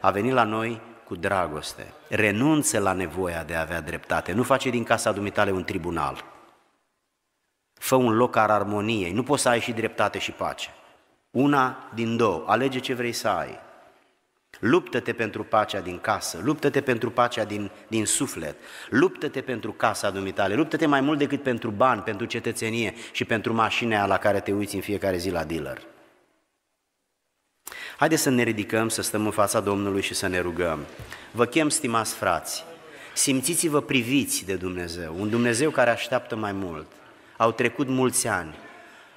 A venit la noi cu dragoste. Renunță la nevoia de a avea dreptate. Nu face din casa dumitale un tribunal. Fă un loc al armoniei. Nu poți să ai și dreptate și pace. Una din două. Alege ce vrei să ai. Luptă-te pentru pacea din casă, luptă-te pentru pacea din, din suflet, luptă-te pentru casa dumitale, luptă-te mai mult decât pentru bani, pentru cetățenie și pentru mașina la care te uiți în fiecare zi la dealer. Haideți să ne ridicăm, să stăm în fața Domnului și să ne rugăm. Vă chem, stimați frați, simțiți-vă priviți de Dumnezeu, un Dumnezeu care așteaptă mai mult. Au trecut mulți ani,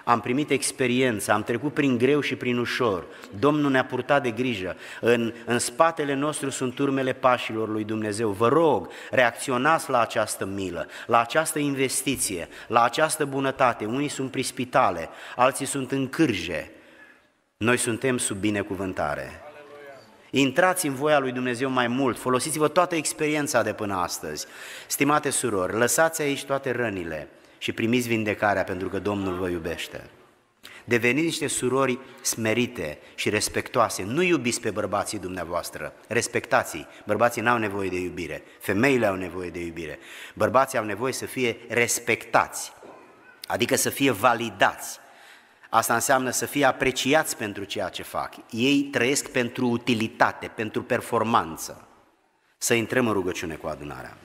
am primit experiență, am trecut prin greu și prin ușor. Domnul ne-a purtat de grijă. În, în spatele nostru sunt urmele pașilor lui Dumnezeu. Vă rog, reacționați la această milă, la această investiție, la această bunătate. Unii sunt prispitale, alții sunt în cârje. Noi suntem sub binecuvântare. Intrați în voia lui Dumnezeu mai mult, folosiți-vă toată experiența de până astăzi. Stimate surori, lăsați aici toate rănile, și primiți vindecarea pentru că Domnul vă iubește. Deveniți niște surori smerite și respectoase. Nu iubiți pe bărbații dumneavoastră, respectați-i. Bărbații n-au nevoie de iubire, femeile au nevoie de iubire. Bărbații au nevoie să fie respectați, adică să fie validați. Asta înseamnă să fie apreciați pentru ceea ce fac. Ei trăiesc pentru utilitate, pentru performanță. Să intrăm în rugăciune cu adunarea.